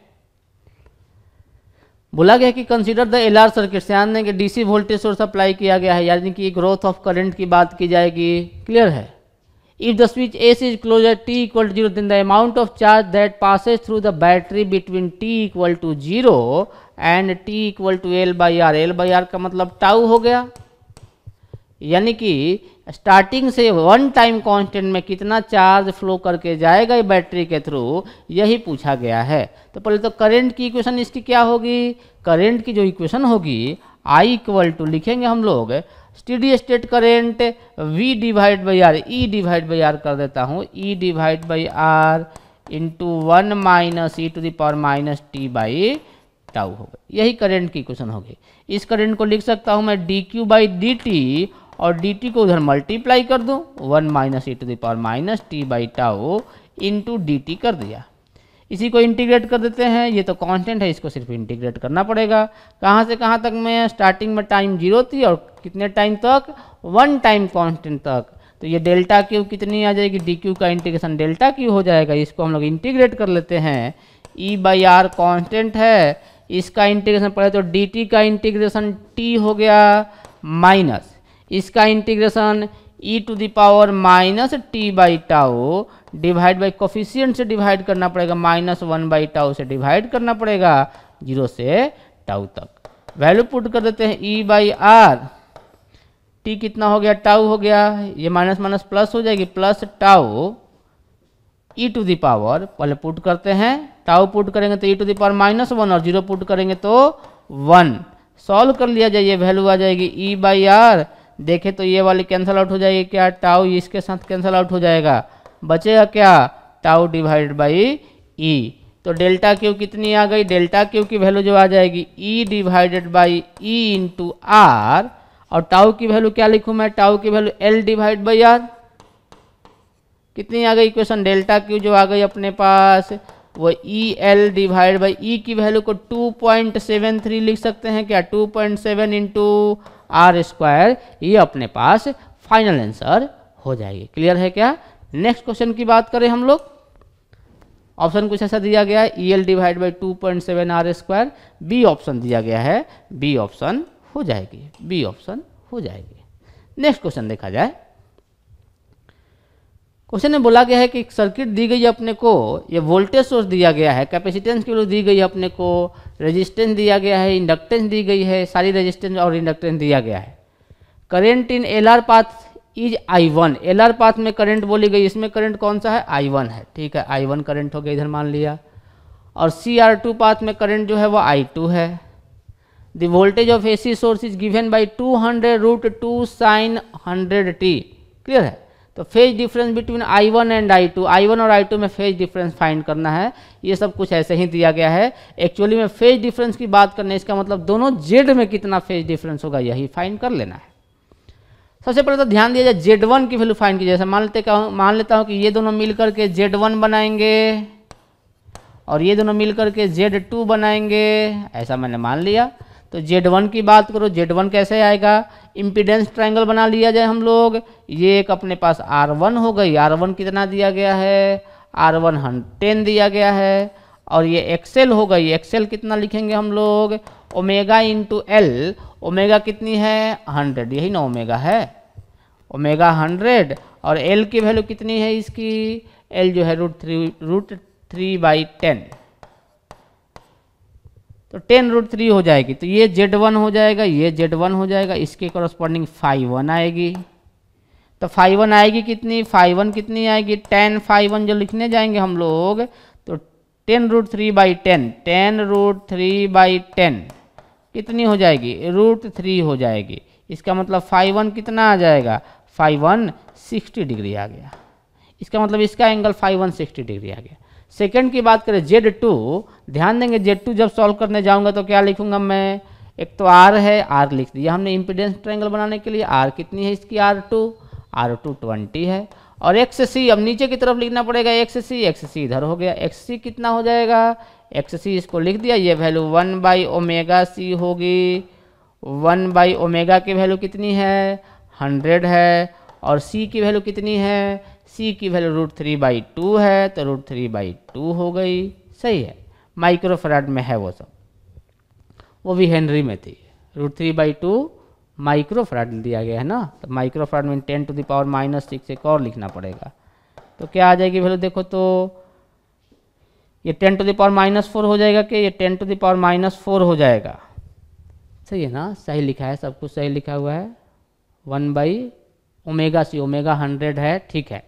बोला गया कि consider the L R circuit से आने के डीसी वोल्टेज सोर्स अप्लाई किया गया है यानी कि ग्रोथ ऑफ करंट की बात की जाएगी क्लियर है if the switch S is close at T equal to zero the amount of charge that passes through the battery between T equal to zero and T equal to L by R L by R का मतलब tau हो गया यानी कि starting से one time constant में कितना charge flow करके जाएगा बैटरी के थ्रू यही पूछा गया है तो पहले तो करंट की इक्वेशन इसकी क्या होगी करंट की जो इक्वेशन होगी आई इक्वल टू लिखेंगे हम लोग steady state current V divide by R e divide by R कर देता हूँ e divide by R into one minus E to the power minus T by tau होगा यही करंट की इक्वेशन होगी इस करंट को लिख सकता हूँ मैं D Q by D T और डी टी को उधर मल्टीप्लाई कर दो one minus E to the power minus T by tau into D T कर दिया इसी को इंटीग्रेट कर देते हैं ये तो कांस्टेंट है इसको सिर्फ इंटीग्रेट करना पड़ेगा कहाँ से कहाँ तक में स्टार्टिंग में टाइम जीरो थी और कितने टाइम तक वन टाइम कांस्टेंट तक तो ये डेल्टा क्यू कितनी आ जाएगी डी क्यू का इंटीग्रेशन डेल्टा क्यू हो जाएगा इसको हम लोग इंटीग्रेट कर लेते हैं ई बाई आर कॉन्स्टेंट है इसका इंटीग्रेशन पड़े तो डी टी का इंटीग्रेशन टी हो गया माइनस इसका integration e to the power minus T by tau divide by coefficient से डिवाइड करना पड़ेगा माइनस वन बाई टाओ से डिवाइड करना पड़ेगा जीरो से टाउ तक वैल्यू पुट कर देते हैं ई बाई आर टी कितना हो गया टाउ हो गया ये माइनस माइनस प्लस हो जाएगी plus tau e to the power पहले पुट करते हैं टाउ पुट करेंगे तो e to the power minus one और जीरो पुट करेंगे तो वन सॉल्व कर लिया जाए ये वैल्यू आ जाएगी ई बाई आर देखें तो ये वाली कैंसिल आउट हो जाएगी क्या टाउ इसके साथ कैंसिल आउट हो जाएगा बचेगा क्या टाउ डिवाइड बाई ई तो डेल्टा क्यू कितनी आ गई डेल्टा क्यू की वैल्यू जो आ जाएगी E divided by E into R और टाउ की वैल्यू क्या लिखूं मैं टाउ की value L divide by R कितनी आ गई इक्वेशन डेल्टा क्यू जो आ गई अपने पास वो E L divide by E की वैल्यू को 2.73 लिख सकते हैं क्या 2.7 point seven into R square ये अपने पास फाइनल आंसर हो जाएगी क्लियर है क्या नेक्स्ट क्वेश्चन की बात करें हम लोग ऑप्शन कुछ ऐसा दिया गया है E L divide by two point seven R square B option दिया गया है बी ऑप्शन हो जाएगी बी ऑप्शन हो जाएगी नेक्स्ट क्वेश्चन देखा जाए क्वेश्चन में बोला गया है कि सर्किट दी गई है अपने को ये वोल्टेज सोर्स दिया गया है कैपेसिटेंस की वैल्यू दी गई है अपने को रेजिस्टेंस दिया गया है इंडक्टेंस दी गई है सारी रेजिस्टेंस और इंडक्टेंस दिया गया है current in L R path is I one L R path में करंट बोली गई इसमें करंट कौन सा है आई वन है ठीक है आई वन करेंट हो गया इधर मान लिया और सी आर टू पाथ में करंट जो है वो आई टू है the voltage of A C source is given by two hundred root two sine hundred T clear है तो phase difference between I one and I two I one और I two में phase difference find करना है ये सब कुछ ऐसे ही दिया गया है एक्चुअली में फेज डिफरेंस की बात करने इसका मतलब दोनों जेड में कितना फेज डिफरेंस होगा यही फाइंड कर लेना है सबसे पहले तो ध्यान दिया जाए जेड वन की वैल्यू फाइंड की जैसे मान लेते मान लेता हूँ कि ये दोनों मिल करके जेड वन बनाएंगे और ये दोनों मिल करके जेड टू बनाएंगे ऐसा मैंने मान लिया तो जेड वन की बात करो जेड वन कैसे आएगा इम्पीडेंस ट्राइंगल बना लिया जाए हम लोग ये एक अपने पास आर वन हो गई आर वन कितना दिया गया है आर वन हन टेन दिया गया है और ये एक्सेल हो गई एक्सेल कितना लिखेंगे हम लोग ओमेगा इंटू एल ओमेगा कितनी है हंड्रेड यही ना ओमेगा है ओमेगा हंड्रेड और एल की वैल्यू कितनी है इसकी एल जो है root three root three by ten तो टेन रूट थ्री हो जाएगी तो ये जेड वन हो जाएगा ये जेड वन हो जाएगा इसके कॉरस्पॉन्डिंग फाइव वन आएगी तो फाइव वन आएगी कितनी फाइव वन कितनी आएगी टेन फाइव वन जो लिखने जाएंगे हम लोग तो ten root three by ten ten root three by ten कितनी हो जाएगी रूट थ्री हो जाएगी इसका मतलब फाइव वन कितना आ जाएगा फाइव वन सिक्सटी डिग्री आ गया इसका मतलब इसका angle five one sixty degree आ गया सेकेंड की बात करें जेड टू ध्यान देंगे जेड टू जब सॉल्व करने जाऊँगा तो क्या लिखूंगा मैं एक तो आर है आर लिख दिया हमने इम्पिडेंस ट्रैंगल बनाने के लिए आर कितनी है इसकी R two R two twenty है और एक्स सी अब नीचे की तरफ लिखना पड़ेगा एक्स सी एक्स सी इधर हो गया एक्स सी कितना हो जाएगा एक्स सी इसको लिख दिया ये value one by omega C होगी वन बाई ओमेगा की वैल्यू कितनी है हंड्रेड है और सी की वैल्यू कितनी है सी की value root three by two है तो रूट थ्री बाई टू हो गई सही है माइक्रोफराड में है वो सब वो भी हेनरी में थी root three by two microfarad दिया गया है ना तो माइक्रोफराड में ten to the power minus six एक और लिखना पड़ेगा तो क्या आ जाएगी वैल्यू देखो तो ये ten to the power minus four हो जाएगा कि ये ten to the power minus four हो जाएगा सही है ना सही लिखा है सब कुछ सही लिखा हुआ है one by omega C omega hundred है ठीक है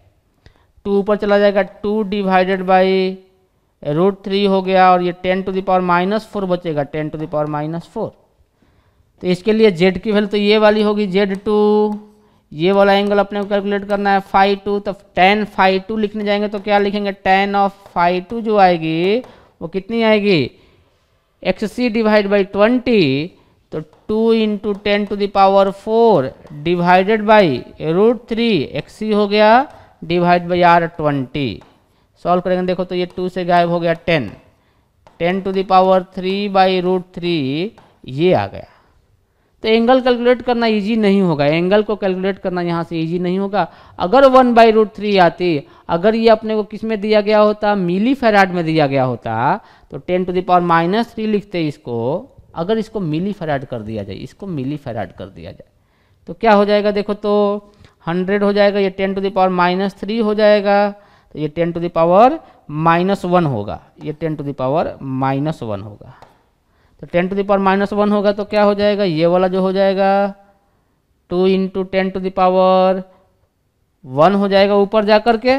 टू ऊपर चला जाएगा two divided by root three हो गया और ये ten to the power minus four बचेगा ten to the power minus four तो इसके लिए जेड की वैल्यू तो ये वाली होगी जेड टू ये वाला एंगल अपने को कैलकुलेट करना है फाइव टू तो टेन फाइव टू लिखने जाएंगे तो क्या लिखेंगे टेन ऑफ फाइव टू जो आएगी वो कितनी आएगी X C divide by twenty तो two into ten to the power four divided by root three X C हो गया divide by R twenty solve करेंगे देखो तो ये टू से गायब हो गया ten ten to the power three by root three ये आ गया तो एंगल कैलकुलेट करना इजी नहीं होगा एंगल को कैलकुलेट करना यहाँ से इजी नहीं होगा अगर वन बाई रूट थ्री आती अगर ये अपने को किस में दिया गया होता मिली फेराड में दिया गया होता तो ten to the power minus three लिखते इसको अगर इसको मिली फेराड कर दिया जाए इसको मिली फेराड कर दिया जाए तो क्या हो जाएगा देखो तो हंड्रेड हो जाएगा ये ten to the power minus three हो जाएगा तो ये ten to the power minus one होगा ये ten to the power minus one होगा तो ten to the power minus one होगा तो क्या हो जाएगा ये वाला जो हो जाएगा two into ten to the power one हो जाएगा ऊपर जा कर के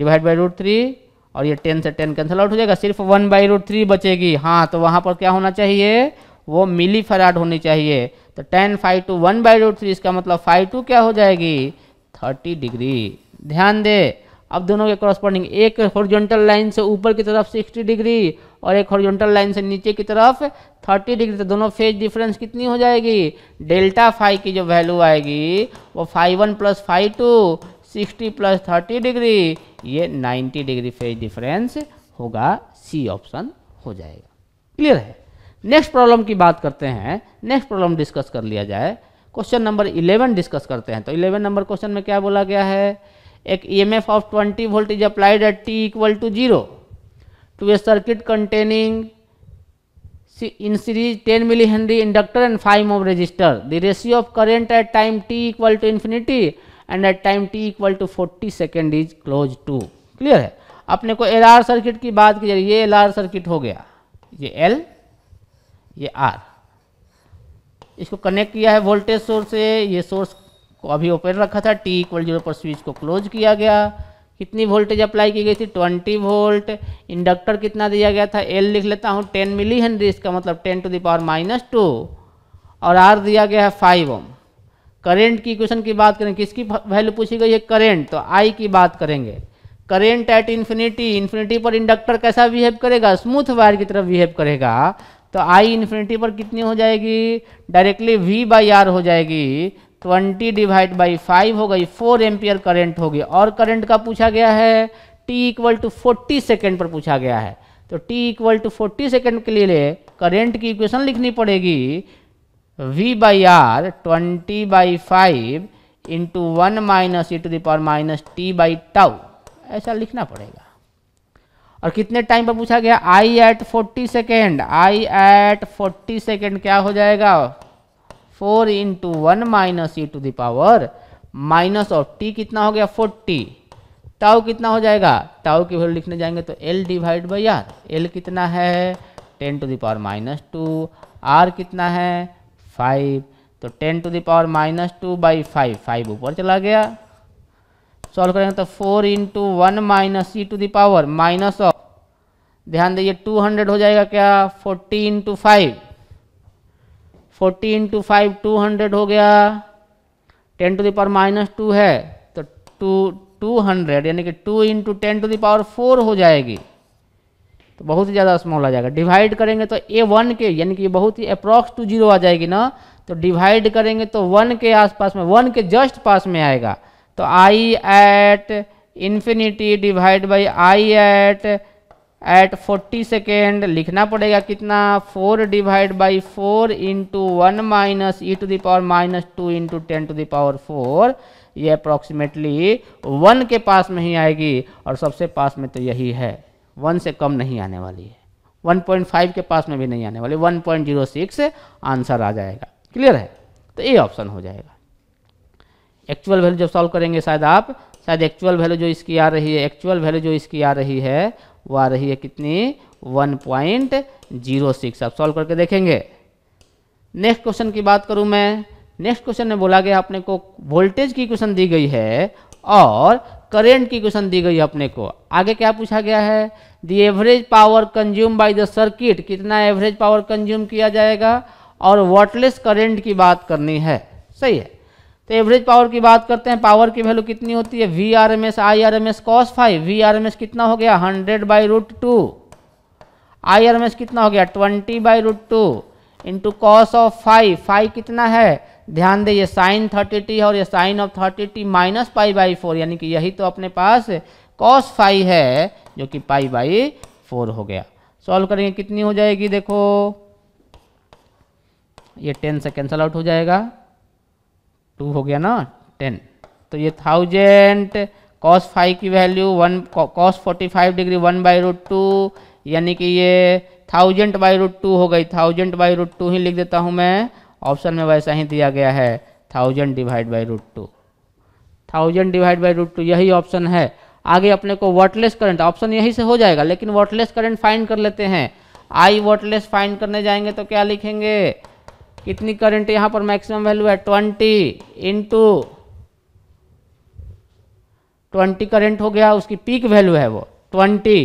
डिवाइड बाई रूट थ्री और ये टेन से टेन कैंसिल आउट हो जाएगा सिर्फ वन बाई रूट थ्री बचेगी हाँ तो वहाँ पर क्या होना चाहिए वो मिली फराड होनी चाहिए तो ten five two one by root three इसका मतलब फाइव टू क्या हो जाएगी थर्टी डिग्री ध्यान दे अब दोनों के क्रॉसपॉन्डिंग एक हॉरिजॉन्टल लाइन से ऊपर की तरफ सिक्सटी डिग्री और एक हॉरिजॉन्टल लाइन से नीचे की तरफ थर्टी डिग्री तो दोनों फेज डिफरेंस कितनी हो जाएगी डेल्टा फाइव की जो वैल्यू आएगी वो five one plus five two sixty plus thirty degree ये नाइन्टी डिग्री फेज डिफरेंस होगा सी ऑप्शन हो जाएगा क्लियर है नेक्स्ट प्रॉब्लम की बात करते हैं नेक्स्ट प्रॉब्लम डिस्कस कर लिया जाए क्वेश्चन नंबर इलेवन डिस्कस करते हैं तो इलेवन नंबर क्वेश्चन में क्या बोला गया है एक E M F of twenty volt is applied at T equal to zero to a circuit containing in series 10 henry inductor and five ohm resistor the ratio of current at time T equal to infinity and at time T equal to forty second is close to clear है अपने को L R circuit की बात की जा रही है ये एल आर सर्किट हो गया ये एल ये आर इसको कनेक्ट किया है वोल्टेज सोर्स से ये सोर्स को अभी ओपन रखा था टी इक्वल जीरो पर स्विच को क्लोज किया गया कितनी वोल्टेज अप्लाई की गई थी 20 वोल्ट इंडक्टर कितना दिया गया था एल लिख लेता हूँ 10 मिली हेनरी इसका मतलब 10 टू दावर माइनस टू और आर दिया गया है फाइव ओम करेंट की क्वेश्चन की बात करें किसकी वैल्यू पूछी गई है करेंट तो आई की बात करेंगे करेंट एट इन्फिनिटी इन्फिनिटी पर इंडक्टर कैसा बिहेव करेगा स्मूथ वायर की तरफ बिहेव करेगा तो आई इन्फिनिटी पर कितनी हो जाएगी डायरेक्टली वी बाई आर हो जाएगी ट्वेंटी डिवाइड बाई फाइव हो गई फोर एम्पियर करंट होगी और करंट का पूछा गया है T equal to forty second पर पूछा गया है तो T equal to forty second के लिए करंट की इक्वेशन लिखनी पड़ेगी V by R twenty by five into one minus E to the power minus T by tau ऐसा लिखना पड़ेगा और कितने टाइम पर पूछा गया I at forty second I at forty second क्या हो जाएगा four into one minus E to the power minus of T कितना हो गया फोर्टी टाउ कितना हो जाएगा टाउ की वैल्यू लिखने जाएंगे तो L divide by R L कितना है ten to the power minus two R कितना है फाइव तो ten to the power minus two by five five ऊपर चला गया सॉल्व करेंगे तो four into one minus E to the power minus of ध्यान दीजिए टू हंड्रेड हो जाएगा क्या forty into five forty into five two hundred हो गया ten to the power minus two है तो टू टू हंड्रेड यानी कि two into ten to the power four हो जाएगी तो बहुत ही ज़्यादा स्मॉल आ जाएगा डिवाइड करेंगे तो ए वन के यानी कि बहुत ही अप्रॉक्स टू जीरो आ जाएगी ना तो डिवाइड करेंगे तो वन के आसपास में वन के जस्ट पास में आएगा तो I at infinity divide by I at at forty second लिखना पड़ेगा कितना four divide by four into one minus E to the power minus two into ten to the power four ये अप्रॉक्सीमेटली वन के पास में ही आएगी और सबसे पास में तो यही है वन से कम नहीं आने वाली है 1.5 के पास में भी नहीं आने वाली 1.06 आंसर आ जाएगा क्लियर है तो ये ऑप्शन हो जाएगा एक्चुअल वैल्यू जब सॉल्व करेंगे शायद आप शायद एक्चुअल वैल्यू जो इसकी आ रही है एक्चुअल वैल्यू जो इसकी आ रही है वो आ रही है कितनी 1.06 आप सॉल्व करके देखेंगे नेक्स्ट क्वेश्चन की बात करूं मैं नेक्स्ट क्वेश्चन में बोला गया अपने को वोल्टेज की क्वेश्चन दी गई है और करेंट की क्वेश्चन दी गई है अपने को आगे क्या पूछा गया है the average power consume by the circuit कितना एवरेज पावर कंज्यूम किया जाएगा और वॉटलेस करेंट की बात करनी है सही है तो एवरेज पावर की बात करते हैं पावर की वैल्यू कितनी होती है V R M S I R M S cos five V R M S कितना हो गया hundred by root two I R M S कितना हो गया twenty by root two into cos of five five कितना है ध्यान दें ये साइन थर्टी टी है और ये sine of thirty T minus pi by four यानी कि यही तो अपने पास कॉस फाइव है जो कि पाई बाई फोर हो गया सॉल्व करेंगे कितनी हो जाएगी देखो ये टेन से कैंसल आउट हो जाएगा टू हो गया ना टेन तो ये थाउजेंड कॉस फाइव की value one cos forty five degree one by root two यानी कि ये थाउजेंड बाई रूट टू हो गई थाउजेंड बाई रूट टू ही लिख देता हूँ मैं ऑप्शन में वैसा ही दिया गया है thousand divide by root two thousand divide by root two यही ऑप्शन है आगे अपने को वॉटलेस करंट ऑप्शन यही से हो जाएगा लेकिन वॉटलेस करंट फाइंड कर लेते हैं आई वॉटलेस फाइंड करने जाएंगे तो क्या लिखेंगे कितनी करंट यहाँ पर मैक्सिमम वैल्यू है ट्वेंटी इंटू ट्वेंटी करंट हो गया उसकी पीक वैल्यू है वो ट्वेंटी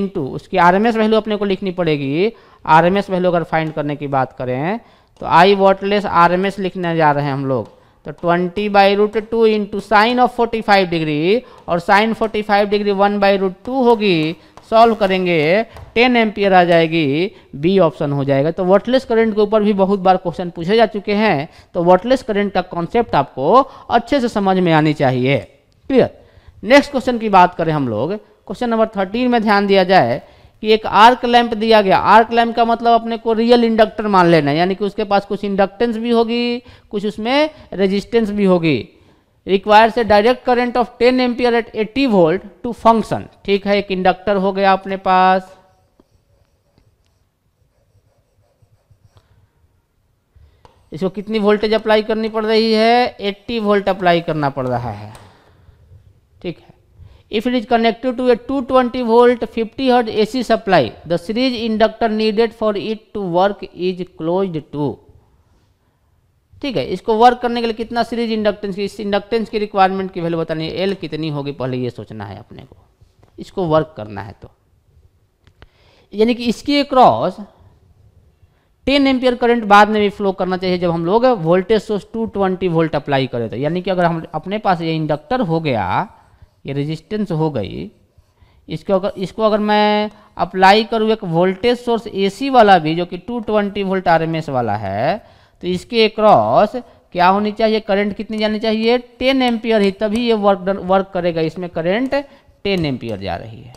इंटू उसकी आर वैल्यू अपने को लिखनी पड़ेगी आर वैल्यू अगर फाइंड करने की बात करें तो आई वॉटलेस आर लिखने जा रहे हैं हम लोग तो 20 by root two into sine of 45 degree और sine 45 degree 1 by root two होगी सॉल्व करेंगे 10 एम्पियर आ जाएगी बी ऑप्शन हो जाएगा तो वोटलेस करंट के ऊपर भी बहुत बार क्वेश्चन पूछे जा चुके हैं तो वर्टलेस करंट का कॉन्सेप्ट आपको अच्छे से समझ में आनी चाहिए क्लियर नेक्स्ट क्वेश्चन की बात करें हम लोग क्वेश्चन नंबर थर्टीन में ध्यान दिया जाए कि एक आर्क लैंप दिया गया आर्क लैंप का मतलब अपने को रियल इंडक्टर मान लेना यानी कि उसके पास कुछ इंडक्टेंस भी होगी कुछ उसमें रेजिस्टेंस भी होगी requires a direct current of 10 ampere at 80 volt to function ठीक है एक इंडक्टर हो गया अपने पास इसको कितनी वोल्टेज अप्लाई करनी पड़ रही है 80 वोल्ट अप्लाई करना पड़ रहा है ठीक है if it is connected to a 220 volt fifty hertz AC supply the series inductor needed for it to work is close to ठीक है इसको वर्क करने के लिए कितना सीरीज इंडक्टेंस की इस इंडक्टेंस की रिक्वायरमेंट की वैल्यू बतानी है एल कितनी होगी पहले ये सोचना है अपने को इसको वर्क करना है तो यानी कि इसके क्रॉस 10 एम्पियर करंट बाद में भी फ्लो करना चाहिए जब हम लोग वोल्टेज सोर्स 220 वोल्ट अप्लाई करें तो यानी कि अगर हम अपने पास ये इंडक्टर हो गया ये रेजिस्टेंस हो गई इसको अगर इसको अगर मैं अप्लाई करूँ एक वोल्टेज सोर्स ए वाला भी जो कि टू वोल्ट आर वाला है तो इसके अक्रॉस क्या होनी चाहिए करंट कितनी जानी चाहिए टेन एम्पियर ही तभी ये वर्क वर्क करेगा इसमें करंट टेन एम्पियर जा रही है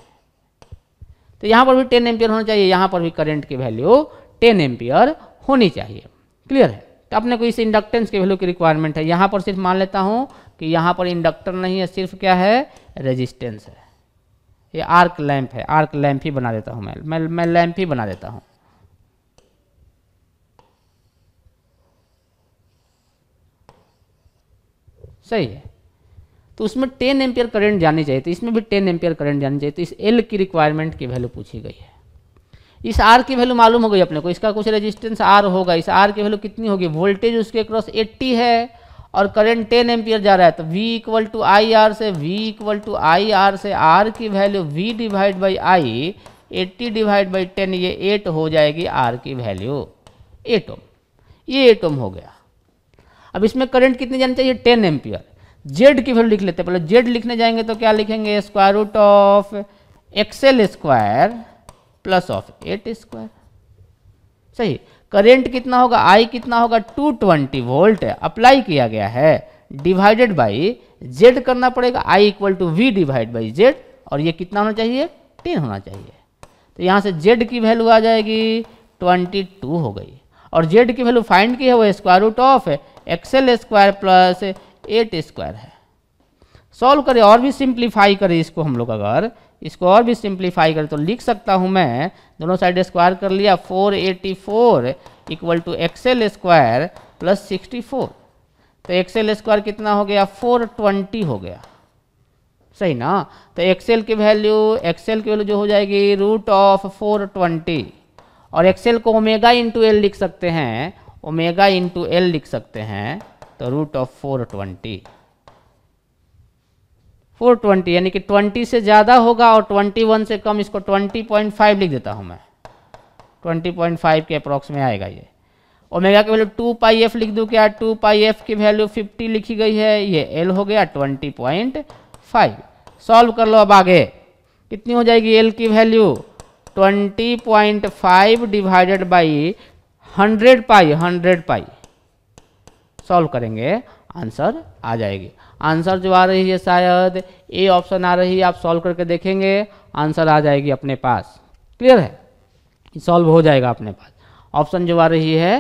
तो यहाँ पर भी टेन एम्पियर होना चाहिए यहाँ पर भी करंट की वैल्यू टेन एम्पियर होनी चाहिए क्लियर है तो अपने को इस इंडक्टेंस की वैल्यू की रिक्वायरमेंट है यहाँ पर सिर्फ मान लेता हूँ कि यहाँ पर इंडक्टर नहीं है सिर्फ क्या है रजिस्टेंस है ये आर्क लैंप है आर्क लैंप ही बना देता हूँ मैं मैं मैं लैंप ही बना देता हूँ सही है तो उसमें टेन एम्पियर करंट जानी चाहिए तो इसमें भी टेन एम्पियर करंट जानी चाहिए तो इस एल की रिक्वायरमेंट की वैल्यू पूछी गई है इस आर की वैल्यू मालूम हो गई अपने को इसका कुछ रेजिस्टेंस आर होगा इस आर की वैल्यू कितनी होगी वोल्टेज उसके क्रॉस एट्टी है और करंट टेन एम्पियर जा रहा है तो V equal to I R से V equal to I R से R की वैल्यू V divide by I eighty divide by ten ये एट हो जाएगी R की वैल्यू एटोम ये एटोम हो गया अब इसमें करंट कितनी जानी चाहिए टेन एम्पियर जेड की वैल्यू लिख लेते हैं पहले जेड लिखने जाएंगे तो क्या लिखेंगे square root of XL square plus of eight square सही करंट कितना होगा आई कितना होगा 220 वोल्ट अप्लाई किया गया है डिवाइडेड बाई जेड करना पड़ेगा I equal to V divide by Z और ये कितना होना चाहिए टेन होना चाहिए तो यहाँ से जेड की वैल्यू आ जाएगी 22 हो गई और जेड की वैल्यू फाइंड की है वो square root of XL square plus eight square है सॉल्व करें और भी सिंप्लीफाई करें इसको हम लोग अगर इसको और भी सिंप्लीफाई करें तो लिख सकता हूँ मैं दोनों साइड स्क्वायर कर लिया four eighty four equal to XL square plus sixty four तो एक्सएल स्क्वायर कितना हो गया फोर ट्वेंटी हो गया सही ना तो एक्सेल की वैल्यू एक्सेल की वैल्यू जो हो जाएगी रूट ऑफ फोर ट्वेंटी और एक्सेल को ओमेगा इंटू एल लिख सकते हैं ओमेगा इंटू एल लिख सकते हैं तो root of four twenty four twenty यानी कि ट्वेंटी से ज़्यादा होगा और ट्वेंटी वन से कम इसको ट्वेंटी पॉइंट फाइव लिख देता हूं मैं ट्वेंटी पॉइंट फाइव के अप्रोक्स में आएगा ये ओमेगा की वैल्यू टू पाई एफ लिख दू क्या टू पाई एफ की वैल्यू फिफ्टी लिखी गई है ये एल हो गया ट्वेंटी पॉइंट फाइव सॉल्व कर लो अब आगे कितनी हो जाएगी एल की value twenty point five divided by hundred pi hundred pi solve करेंगे आंसर आ जाएगी आंसर जो आ रही है शायद ए ऑप्शन आ रही है आप सॉल्व करके देखेंगे आंसर आ जाएगी अपने पास क्लियर है सॉल्व हो जाएगा अपने पास ऑप्शन जो आ रही है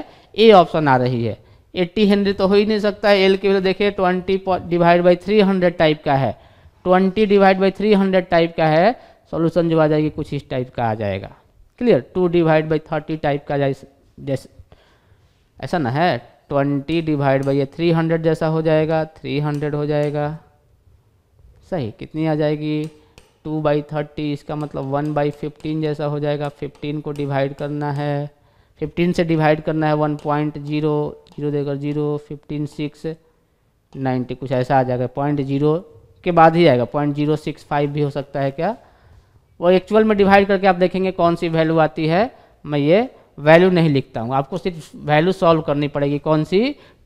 ए ऑप्शन आ रही है एट्टी हंड्रेड तो हो ही नहीं सकता एल के बोले देखिए twenty divide by three hundred type का है twenty divide by three hundred type का है सॉल्यूशन जो आ जाएगी कुछ इस टाइप का आ जाएगा clear two divide by thirty type का जैसे ऐसा ना है ट्वेंटी डिवाइड बाई ये थ्री हंड्रेड जैसा हो जाएगा थ्री हंड्रेड हो जाएगा सही कितनी आ जाएगी टू बाई थर्टी इसका मतलब वन बाई फिफ्टीन जैसा हो जाएगा फिफ्टीन को डिवाइड करना है फिफ्टीन से डिवाइड करना है वन पॉइंट जीरो जीरो देकर जीरो फिफ्टीन सिक्स नाइन्टी कुछ ऐसा आ जाएगा पॉइंट जीरो के बाद ही आएगा पॉइंट जीरो सिक्स फाइव भी हो सकता है क्या वो एक्चुअल में डिवाइड करके आप देखेंगे कौन सी वैल्यू आती है मैं ये वैल्यू नहीं लिखता हूँ आपको सिर्फ वैल्यू सॉल्व करनी पड़ेगी कौन सी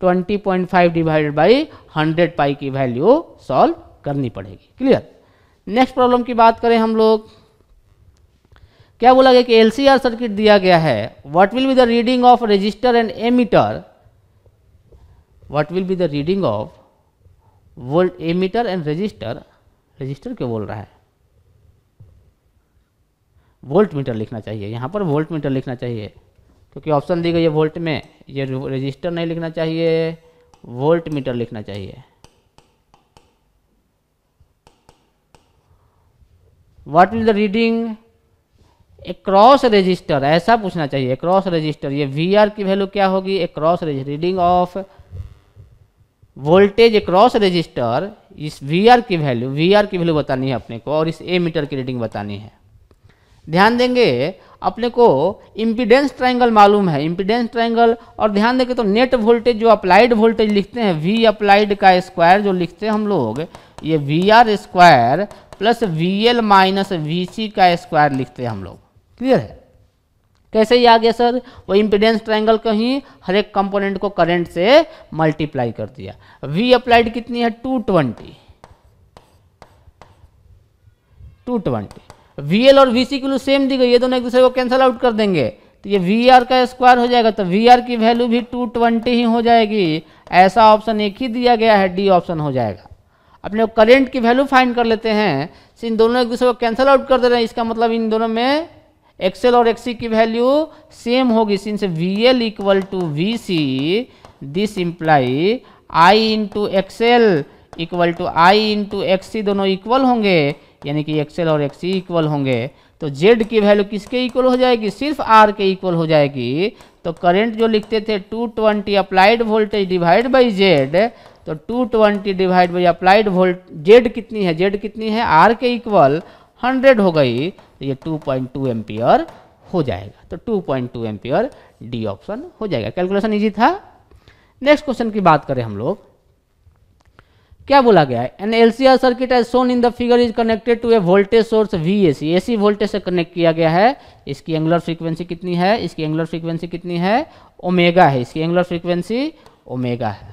20.5 डिवाइडेड बाई 100 पाई की वैल्यू सॉल्व करनी पड़ेगी क्लियर नेक्स्ट प्रॉब्लम की बात करें हम लोग क्या बोला गया कि एल सर्किट दिया गया है what will be the reading of resistor and ammeter what will be the reading of voltmeter and resistor resistor क्यों बोल रहा है वोल्ट मीटर लिखना चाहिए यहां पर वोल्ट मीटर लिखना चाहिए क्योंकि ऑप्शन दी गई है वोल्ट में ये रजिस्टर नहीं लिखना चाहिए वोल्ट मीटर लिखना चाहिए what is the reading cross resistor ऐसा पूछना चाहिए क्रॉस रजिस्टर ये वी आर की वैल्यू क्या होगी across cross reading of voltage cross resistor इस वी आर की वैल्यू वी आर की वैल्यू बतानी है अपने को और इस ए मीटर की रीडिंग बतानी है ध्यान देंगे अपने को इम्पिडेंस ट्राइंगल मालूम है इम्पिडेंस ट्राइंगल और ध्यान देंगे तो नेट वोल्टेज जो अप्लाइड वोल्टेज लिखते हैं वी अप्लाइड का स्क्वायर जो लिखते हैं हम लोग ये V R square plus V L minus V C का स्क्वायर लिखते हैं हम लोग क्लियर है कैसे ही आ गया सर वो इम्पिडेंस ट्राइंगल को ही हर एक कंपोनेंट को करंट से मल्टीप्लाई कर दिया वी अप्लाइड कितनी है two twenty two twenty V L और वी सी की सेम दी गई ये दोनों एक दूसरे को कैंसिल आउट कर देंगे तो ये वी आर का स्क्वायर हो जाएगा तो वी आर की वैल्यू भी टू ट्वेंटी ही हो जाएगी ऐसा ऑप्शन एक ही दिया गया है डी ऑप्शन हो जाएगा अपने करेंट की वैल्यू फाइंड कर लेते हैं तो इन दोनों एक दूसरे को कैंसिल आउट कर दे रहे हैं इसका मतलब इन दोनों में एक्सेल और एक्सी की वैल्यू सेम होगी since V L equal to V C this imply I into XL equal to I into XC दोनों इक्वल होंगे यानी कि एक्सेल और एक्सी इक्वल होंगे तो जेड की वैल्यू किसके इक्वल हो जाएगी सिर्फ आर के इक्वल हो जाएगी तो करंट जो लिखते थे 220 applied voltage divide by Z तो 220 divide by applied volt Z कितनी है जेड कितनी है आर के इक्वल 100 हो गई तो ये 2.2 पॉइंट हो जाएगा तो 2.2 पॉइंट डी ऑप्शन हो जाएगा कैलकुलेशन ईजी था नेक्स्ट क्वेश्चन की बात करें हम लोग क्या बोला गया है an LCR circuit as shown in the figure is connected to a voltage source V A A C C voltage से कनेक्ट किया गया है इसकी एंगुलर फ्रीक्वेंसी कितनी है इसकी एंगुलर फ्रीक्वेंसी कितनी है ओमेगा है इसकी एंगुलर फ्रीक्वेंसी ओमेगा है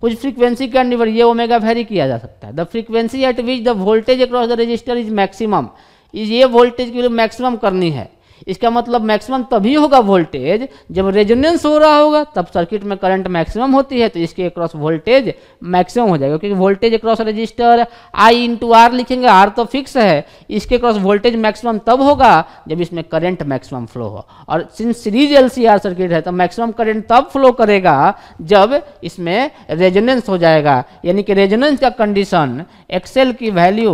कुछ फ्रीक्वेंसी के अंडर ये ओमेगा वेरी किया जा सकता है the frequency at which the voltage across the resistor is maximum ये वोल्टेज की मैक्सिमम करनी है इसका मतलब मैक्सिमम तभी होगा वोल्टेज जब रेजोनेंस हो रहा होगा तब सर्किट में करंट मैक्सिमम होती है तो इसके अक्रॉस वोल्टेज मैक्सिमम हो जाएगा क्योंकि voltage across resistor I into R लिखेंगे आर तो फिक्स है इसके अक्रॉस वोल्टेज मैक्सिमम तब होगा जब इसमें करंट मैक्सिमम फ्लो हो और सिंस सीरीज एल सर्किट है तो मैक्सिमम करंट तब फ्लो करेगा जब इसमें रेजोनेंस हो जाएगा यानी कि रेजोनेंस का कंडीशन एक्सेल की वैल्यू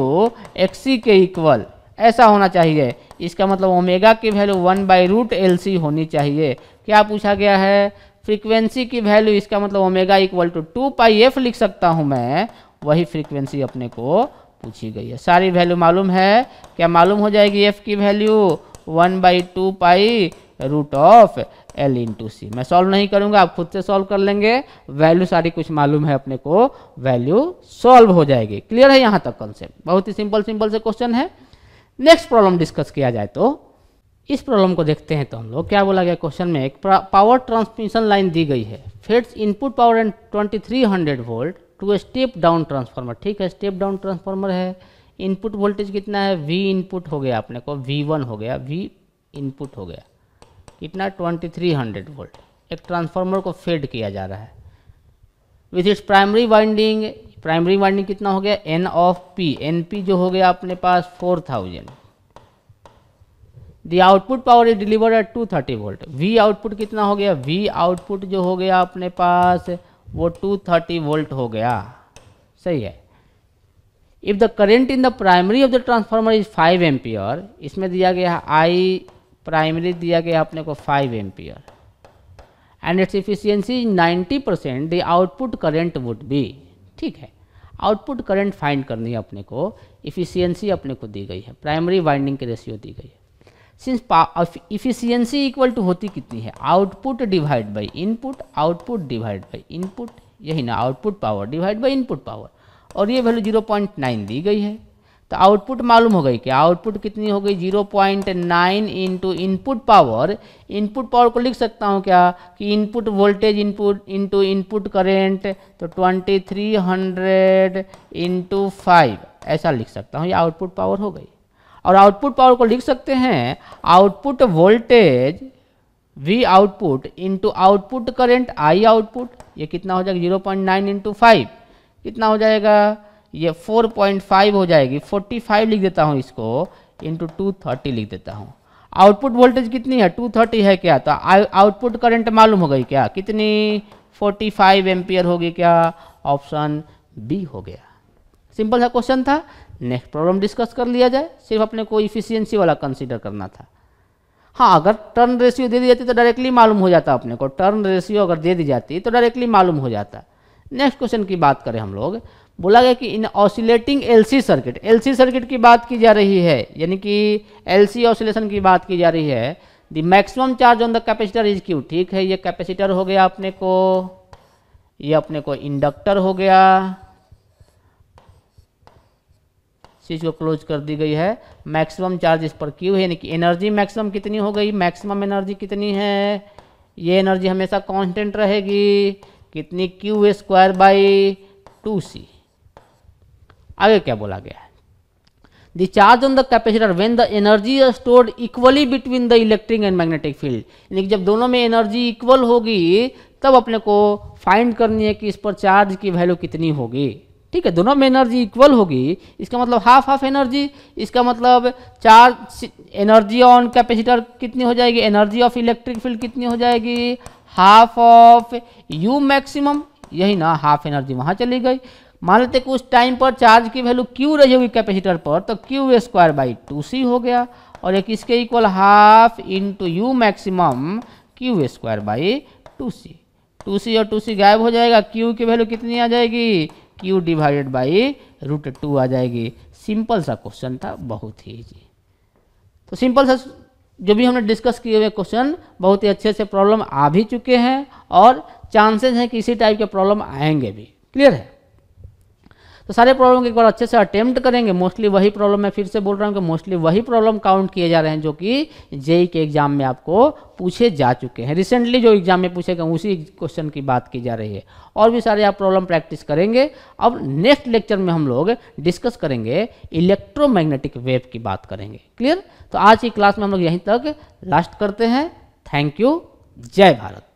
एक्सी के इक्वल ऐसा होना चाहिए इसका मतलब ओमेगा की value one by root L होनी चाहिए क्या पूछा गया है फ्रीक्वेंसी की वैल्यू इसका मतलब omega equal to two pi F लिख सकता हूँ मैं वही फ्रीक्वेंसी अपने को पूछी गई है सारी वैल्यू मालूम है क्या मालूम हो जाएगी एफ की value one by two pi root of L two C मैं सॉल्व नहीं करूंगा आप खुद से सॉल्व कर लेंगे वैल्यू सारी कुछ मालूम है अपने को वैल्यू सॉल्व हो जाएगी क्लियर है यहाँ तक कॉन्सेप्ट बहुत ही सिंपल सिंपल से क्वेश्चन है नेक्स्ट प्रॉब्लम डिस्कस किया जाए तो इस प्रॉब्लम को देखते हैं तो हम लोग क्या बोला गया क्वेश्चन में एक पावर ट्रांसमिशन लाइन दी गई है feeds input power and 2300 volt two step down transformer ठीक है स्टेप डाउन ट्रांसफार्मर है इनपुट वोल्टेज कितना है वी इनपुट हो गया अपने को वी वन हो गया वी इनपुट हो गया कितना 2300 वोल्ट एक ट्रांसफार्मर को फेड किया जा रहा है with its primary winding primary winding कितना हो गया N of P N P जो हो गया अपने पास four thousand the output power is delivered at two thirty volt V output कितना हो गया वी आउटपुट जो हो गया अपने पास वो टू थर्टी वोल्ट हो गया सही है if the current in the primary of the transformer is five ampere इसमें दिया गया आई प्राइमरी दिया गया अपने को five ampere and its efficiency 90 percent the output current would be ठीक है आउटपुट करंट फाइंड करनी है अपने को इफिशियंसी अपने को दी गई है प्राइमरी वाइंडिंग की रेशियो दी गई है सिंस इफिशियंसी इक्वल टू होती कितनी है output divide by input output divide by input यही ना output power divide by input power और ये वैल्यू 0.9 दी गई है तो आउटपुट मालूम हो गई कि आउटपुट कितनी हो गई zero point nine into input power input power को लिख सकता हूँ क्या कि input voltage input into input current तो twenty three hundred into five ऐसा लिख सकता हूँ ये आउटपुट पावर हो गई और आउटपुट पावर को लिख सकते हैं output voltage V output into output current I output ये कितना हो जाएगा zero point nine into five कितना हो जाएगा ये 4.5 हो जाएगी 45 लिख देता हूँ इसको इंटू टू लिख देता हूँ आउटपुट वोल्टेज कितनी है 230 है क्या तो आउटपुट करंट मालूम हो गई क्या कितनी 45 फाइव एम्पियर होगी क्या ऑप्शन बी हो गया सिंपल सा क्वेश्चन था नेक्स्ट प्रॉब्लम डिस्कस कर लिया जाए सिर्फ अपने को इफिशियंसी वाला कंसिडर करना था हाँ अगर टर्न रेशियो दे दी जाती तो डायरेक्टली मालूम हो जाता अपने को टर्न रेशियो अगर दे दी जाती तो डायरेक्टली मालूम हो जाता नेक्स्ट क्वेश्चन की बात करें हम लोग बोला गया कि in oscillating LC circuit LC circuit की बात की जा रही है यानी कि एलसी ऑसिलेशन की बात की जा रही है the maximum charge on the capacitor is Q ठीक है ये कैपेसिटर हो गया अपने को ये अपने को इंडक्टर हो गया चीज़ को क्लोज कर दी गई है मैक्सिमम चार्ज इस पर क्यू है यानी कि एनर्जी मैक्सिमम कितनी हो गई मैक्सिमम एनर्जी कितनी है ये एनर्जी हमेशा कॉन्स्टेंट रहेगी कितनी Q square by two C आगे क्या बोला गया है the charge on the capacitor when the energy stored equally between the electric and magnetic field यानी कि जब दोनों में एनर्जी इक्वल होगी तब अपने को फाइंड करनी है कि इस पर चार्ज की वैल्यू कितनी होगी ठीक है दोनों में एनर्जी इक्वल होगी इसका मतलब हाफ हाफ एनर्जी इसका मतलब चार्ज एनर्जी ऑन कैपेसिटर कितनी हो जाएगी एनर्जी ऑफ इलेक्ट्रिक फील्ड कितनी हो जाएगी हाफ ऑफ यू मैक्सिमम यही ना हाफ एनर्जी वहाँ चली गई मान लेते कि उस टाइम पर चार्ज की वैल्यू क्यू रही होगी कैपेसिटर पर तो Q square by two C हो गया और एक इसके equal half into U maximum Q square by two C two C और टू सी गायब हो जाएगा क्यू की वैल्यू कितनी आ जाएगी Q divided by root two आ जाएगी सिंपल सा क्वेश्चन था बहुत ही इजी तो सिंपल सा जो भी हमने डिस्कस किए हुए क्वेश्चन बहुत ही अच्छे से प्रॉब्लम आ भी चुके हैं और चांसेस हैं कि इसी टाइप के प्रॉब्लम आएंगे भी क्लियर है तो सारे प्रॉब्लम एक बार अच्छे से अटेम्प्ट करेंगे मोस्टली वही प्रॉब्लम मैं फिर से बोल रहा हूँ कि मोस्टली वही प्रॉब्लम काउंट किए जा रहे हैं जो कि जेई के एग्जाम में आपको पूछे जा चुके हैं रिसेंटली जो एग्जाम में पूछे गए उसी क्वेश्चन की बात की जा रही है और भी सारे आप प्रॉब्लम प्रैक्टिस करेंगे अब नेक्स्ट लेक्चर में हम लोग डिस्कस करेंगे इलेक्ट्रोमैग्नेटिक वेव की बात करेंगे क्लियर तो आज की क्लास में हम लोग यहीं तक लास्ट करते हैं थैंक यू जय भारत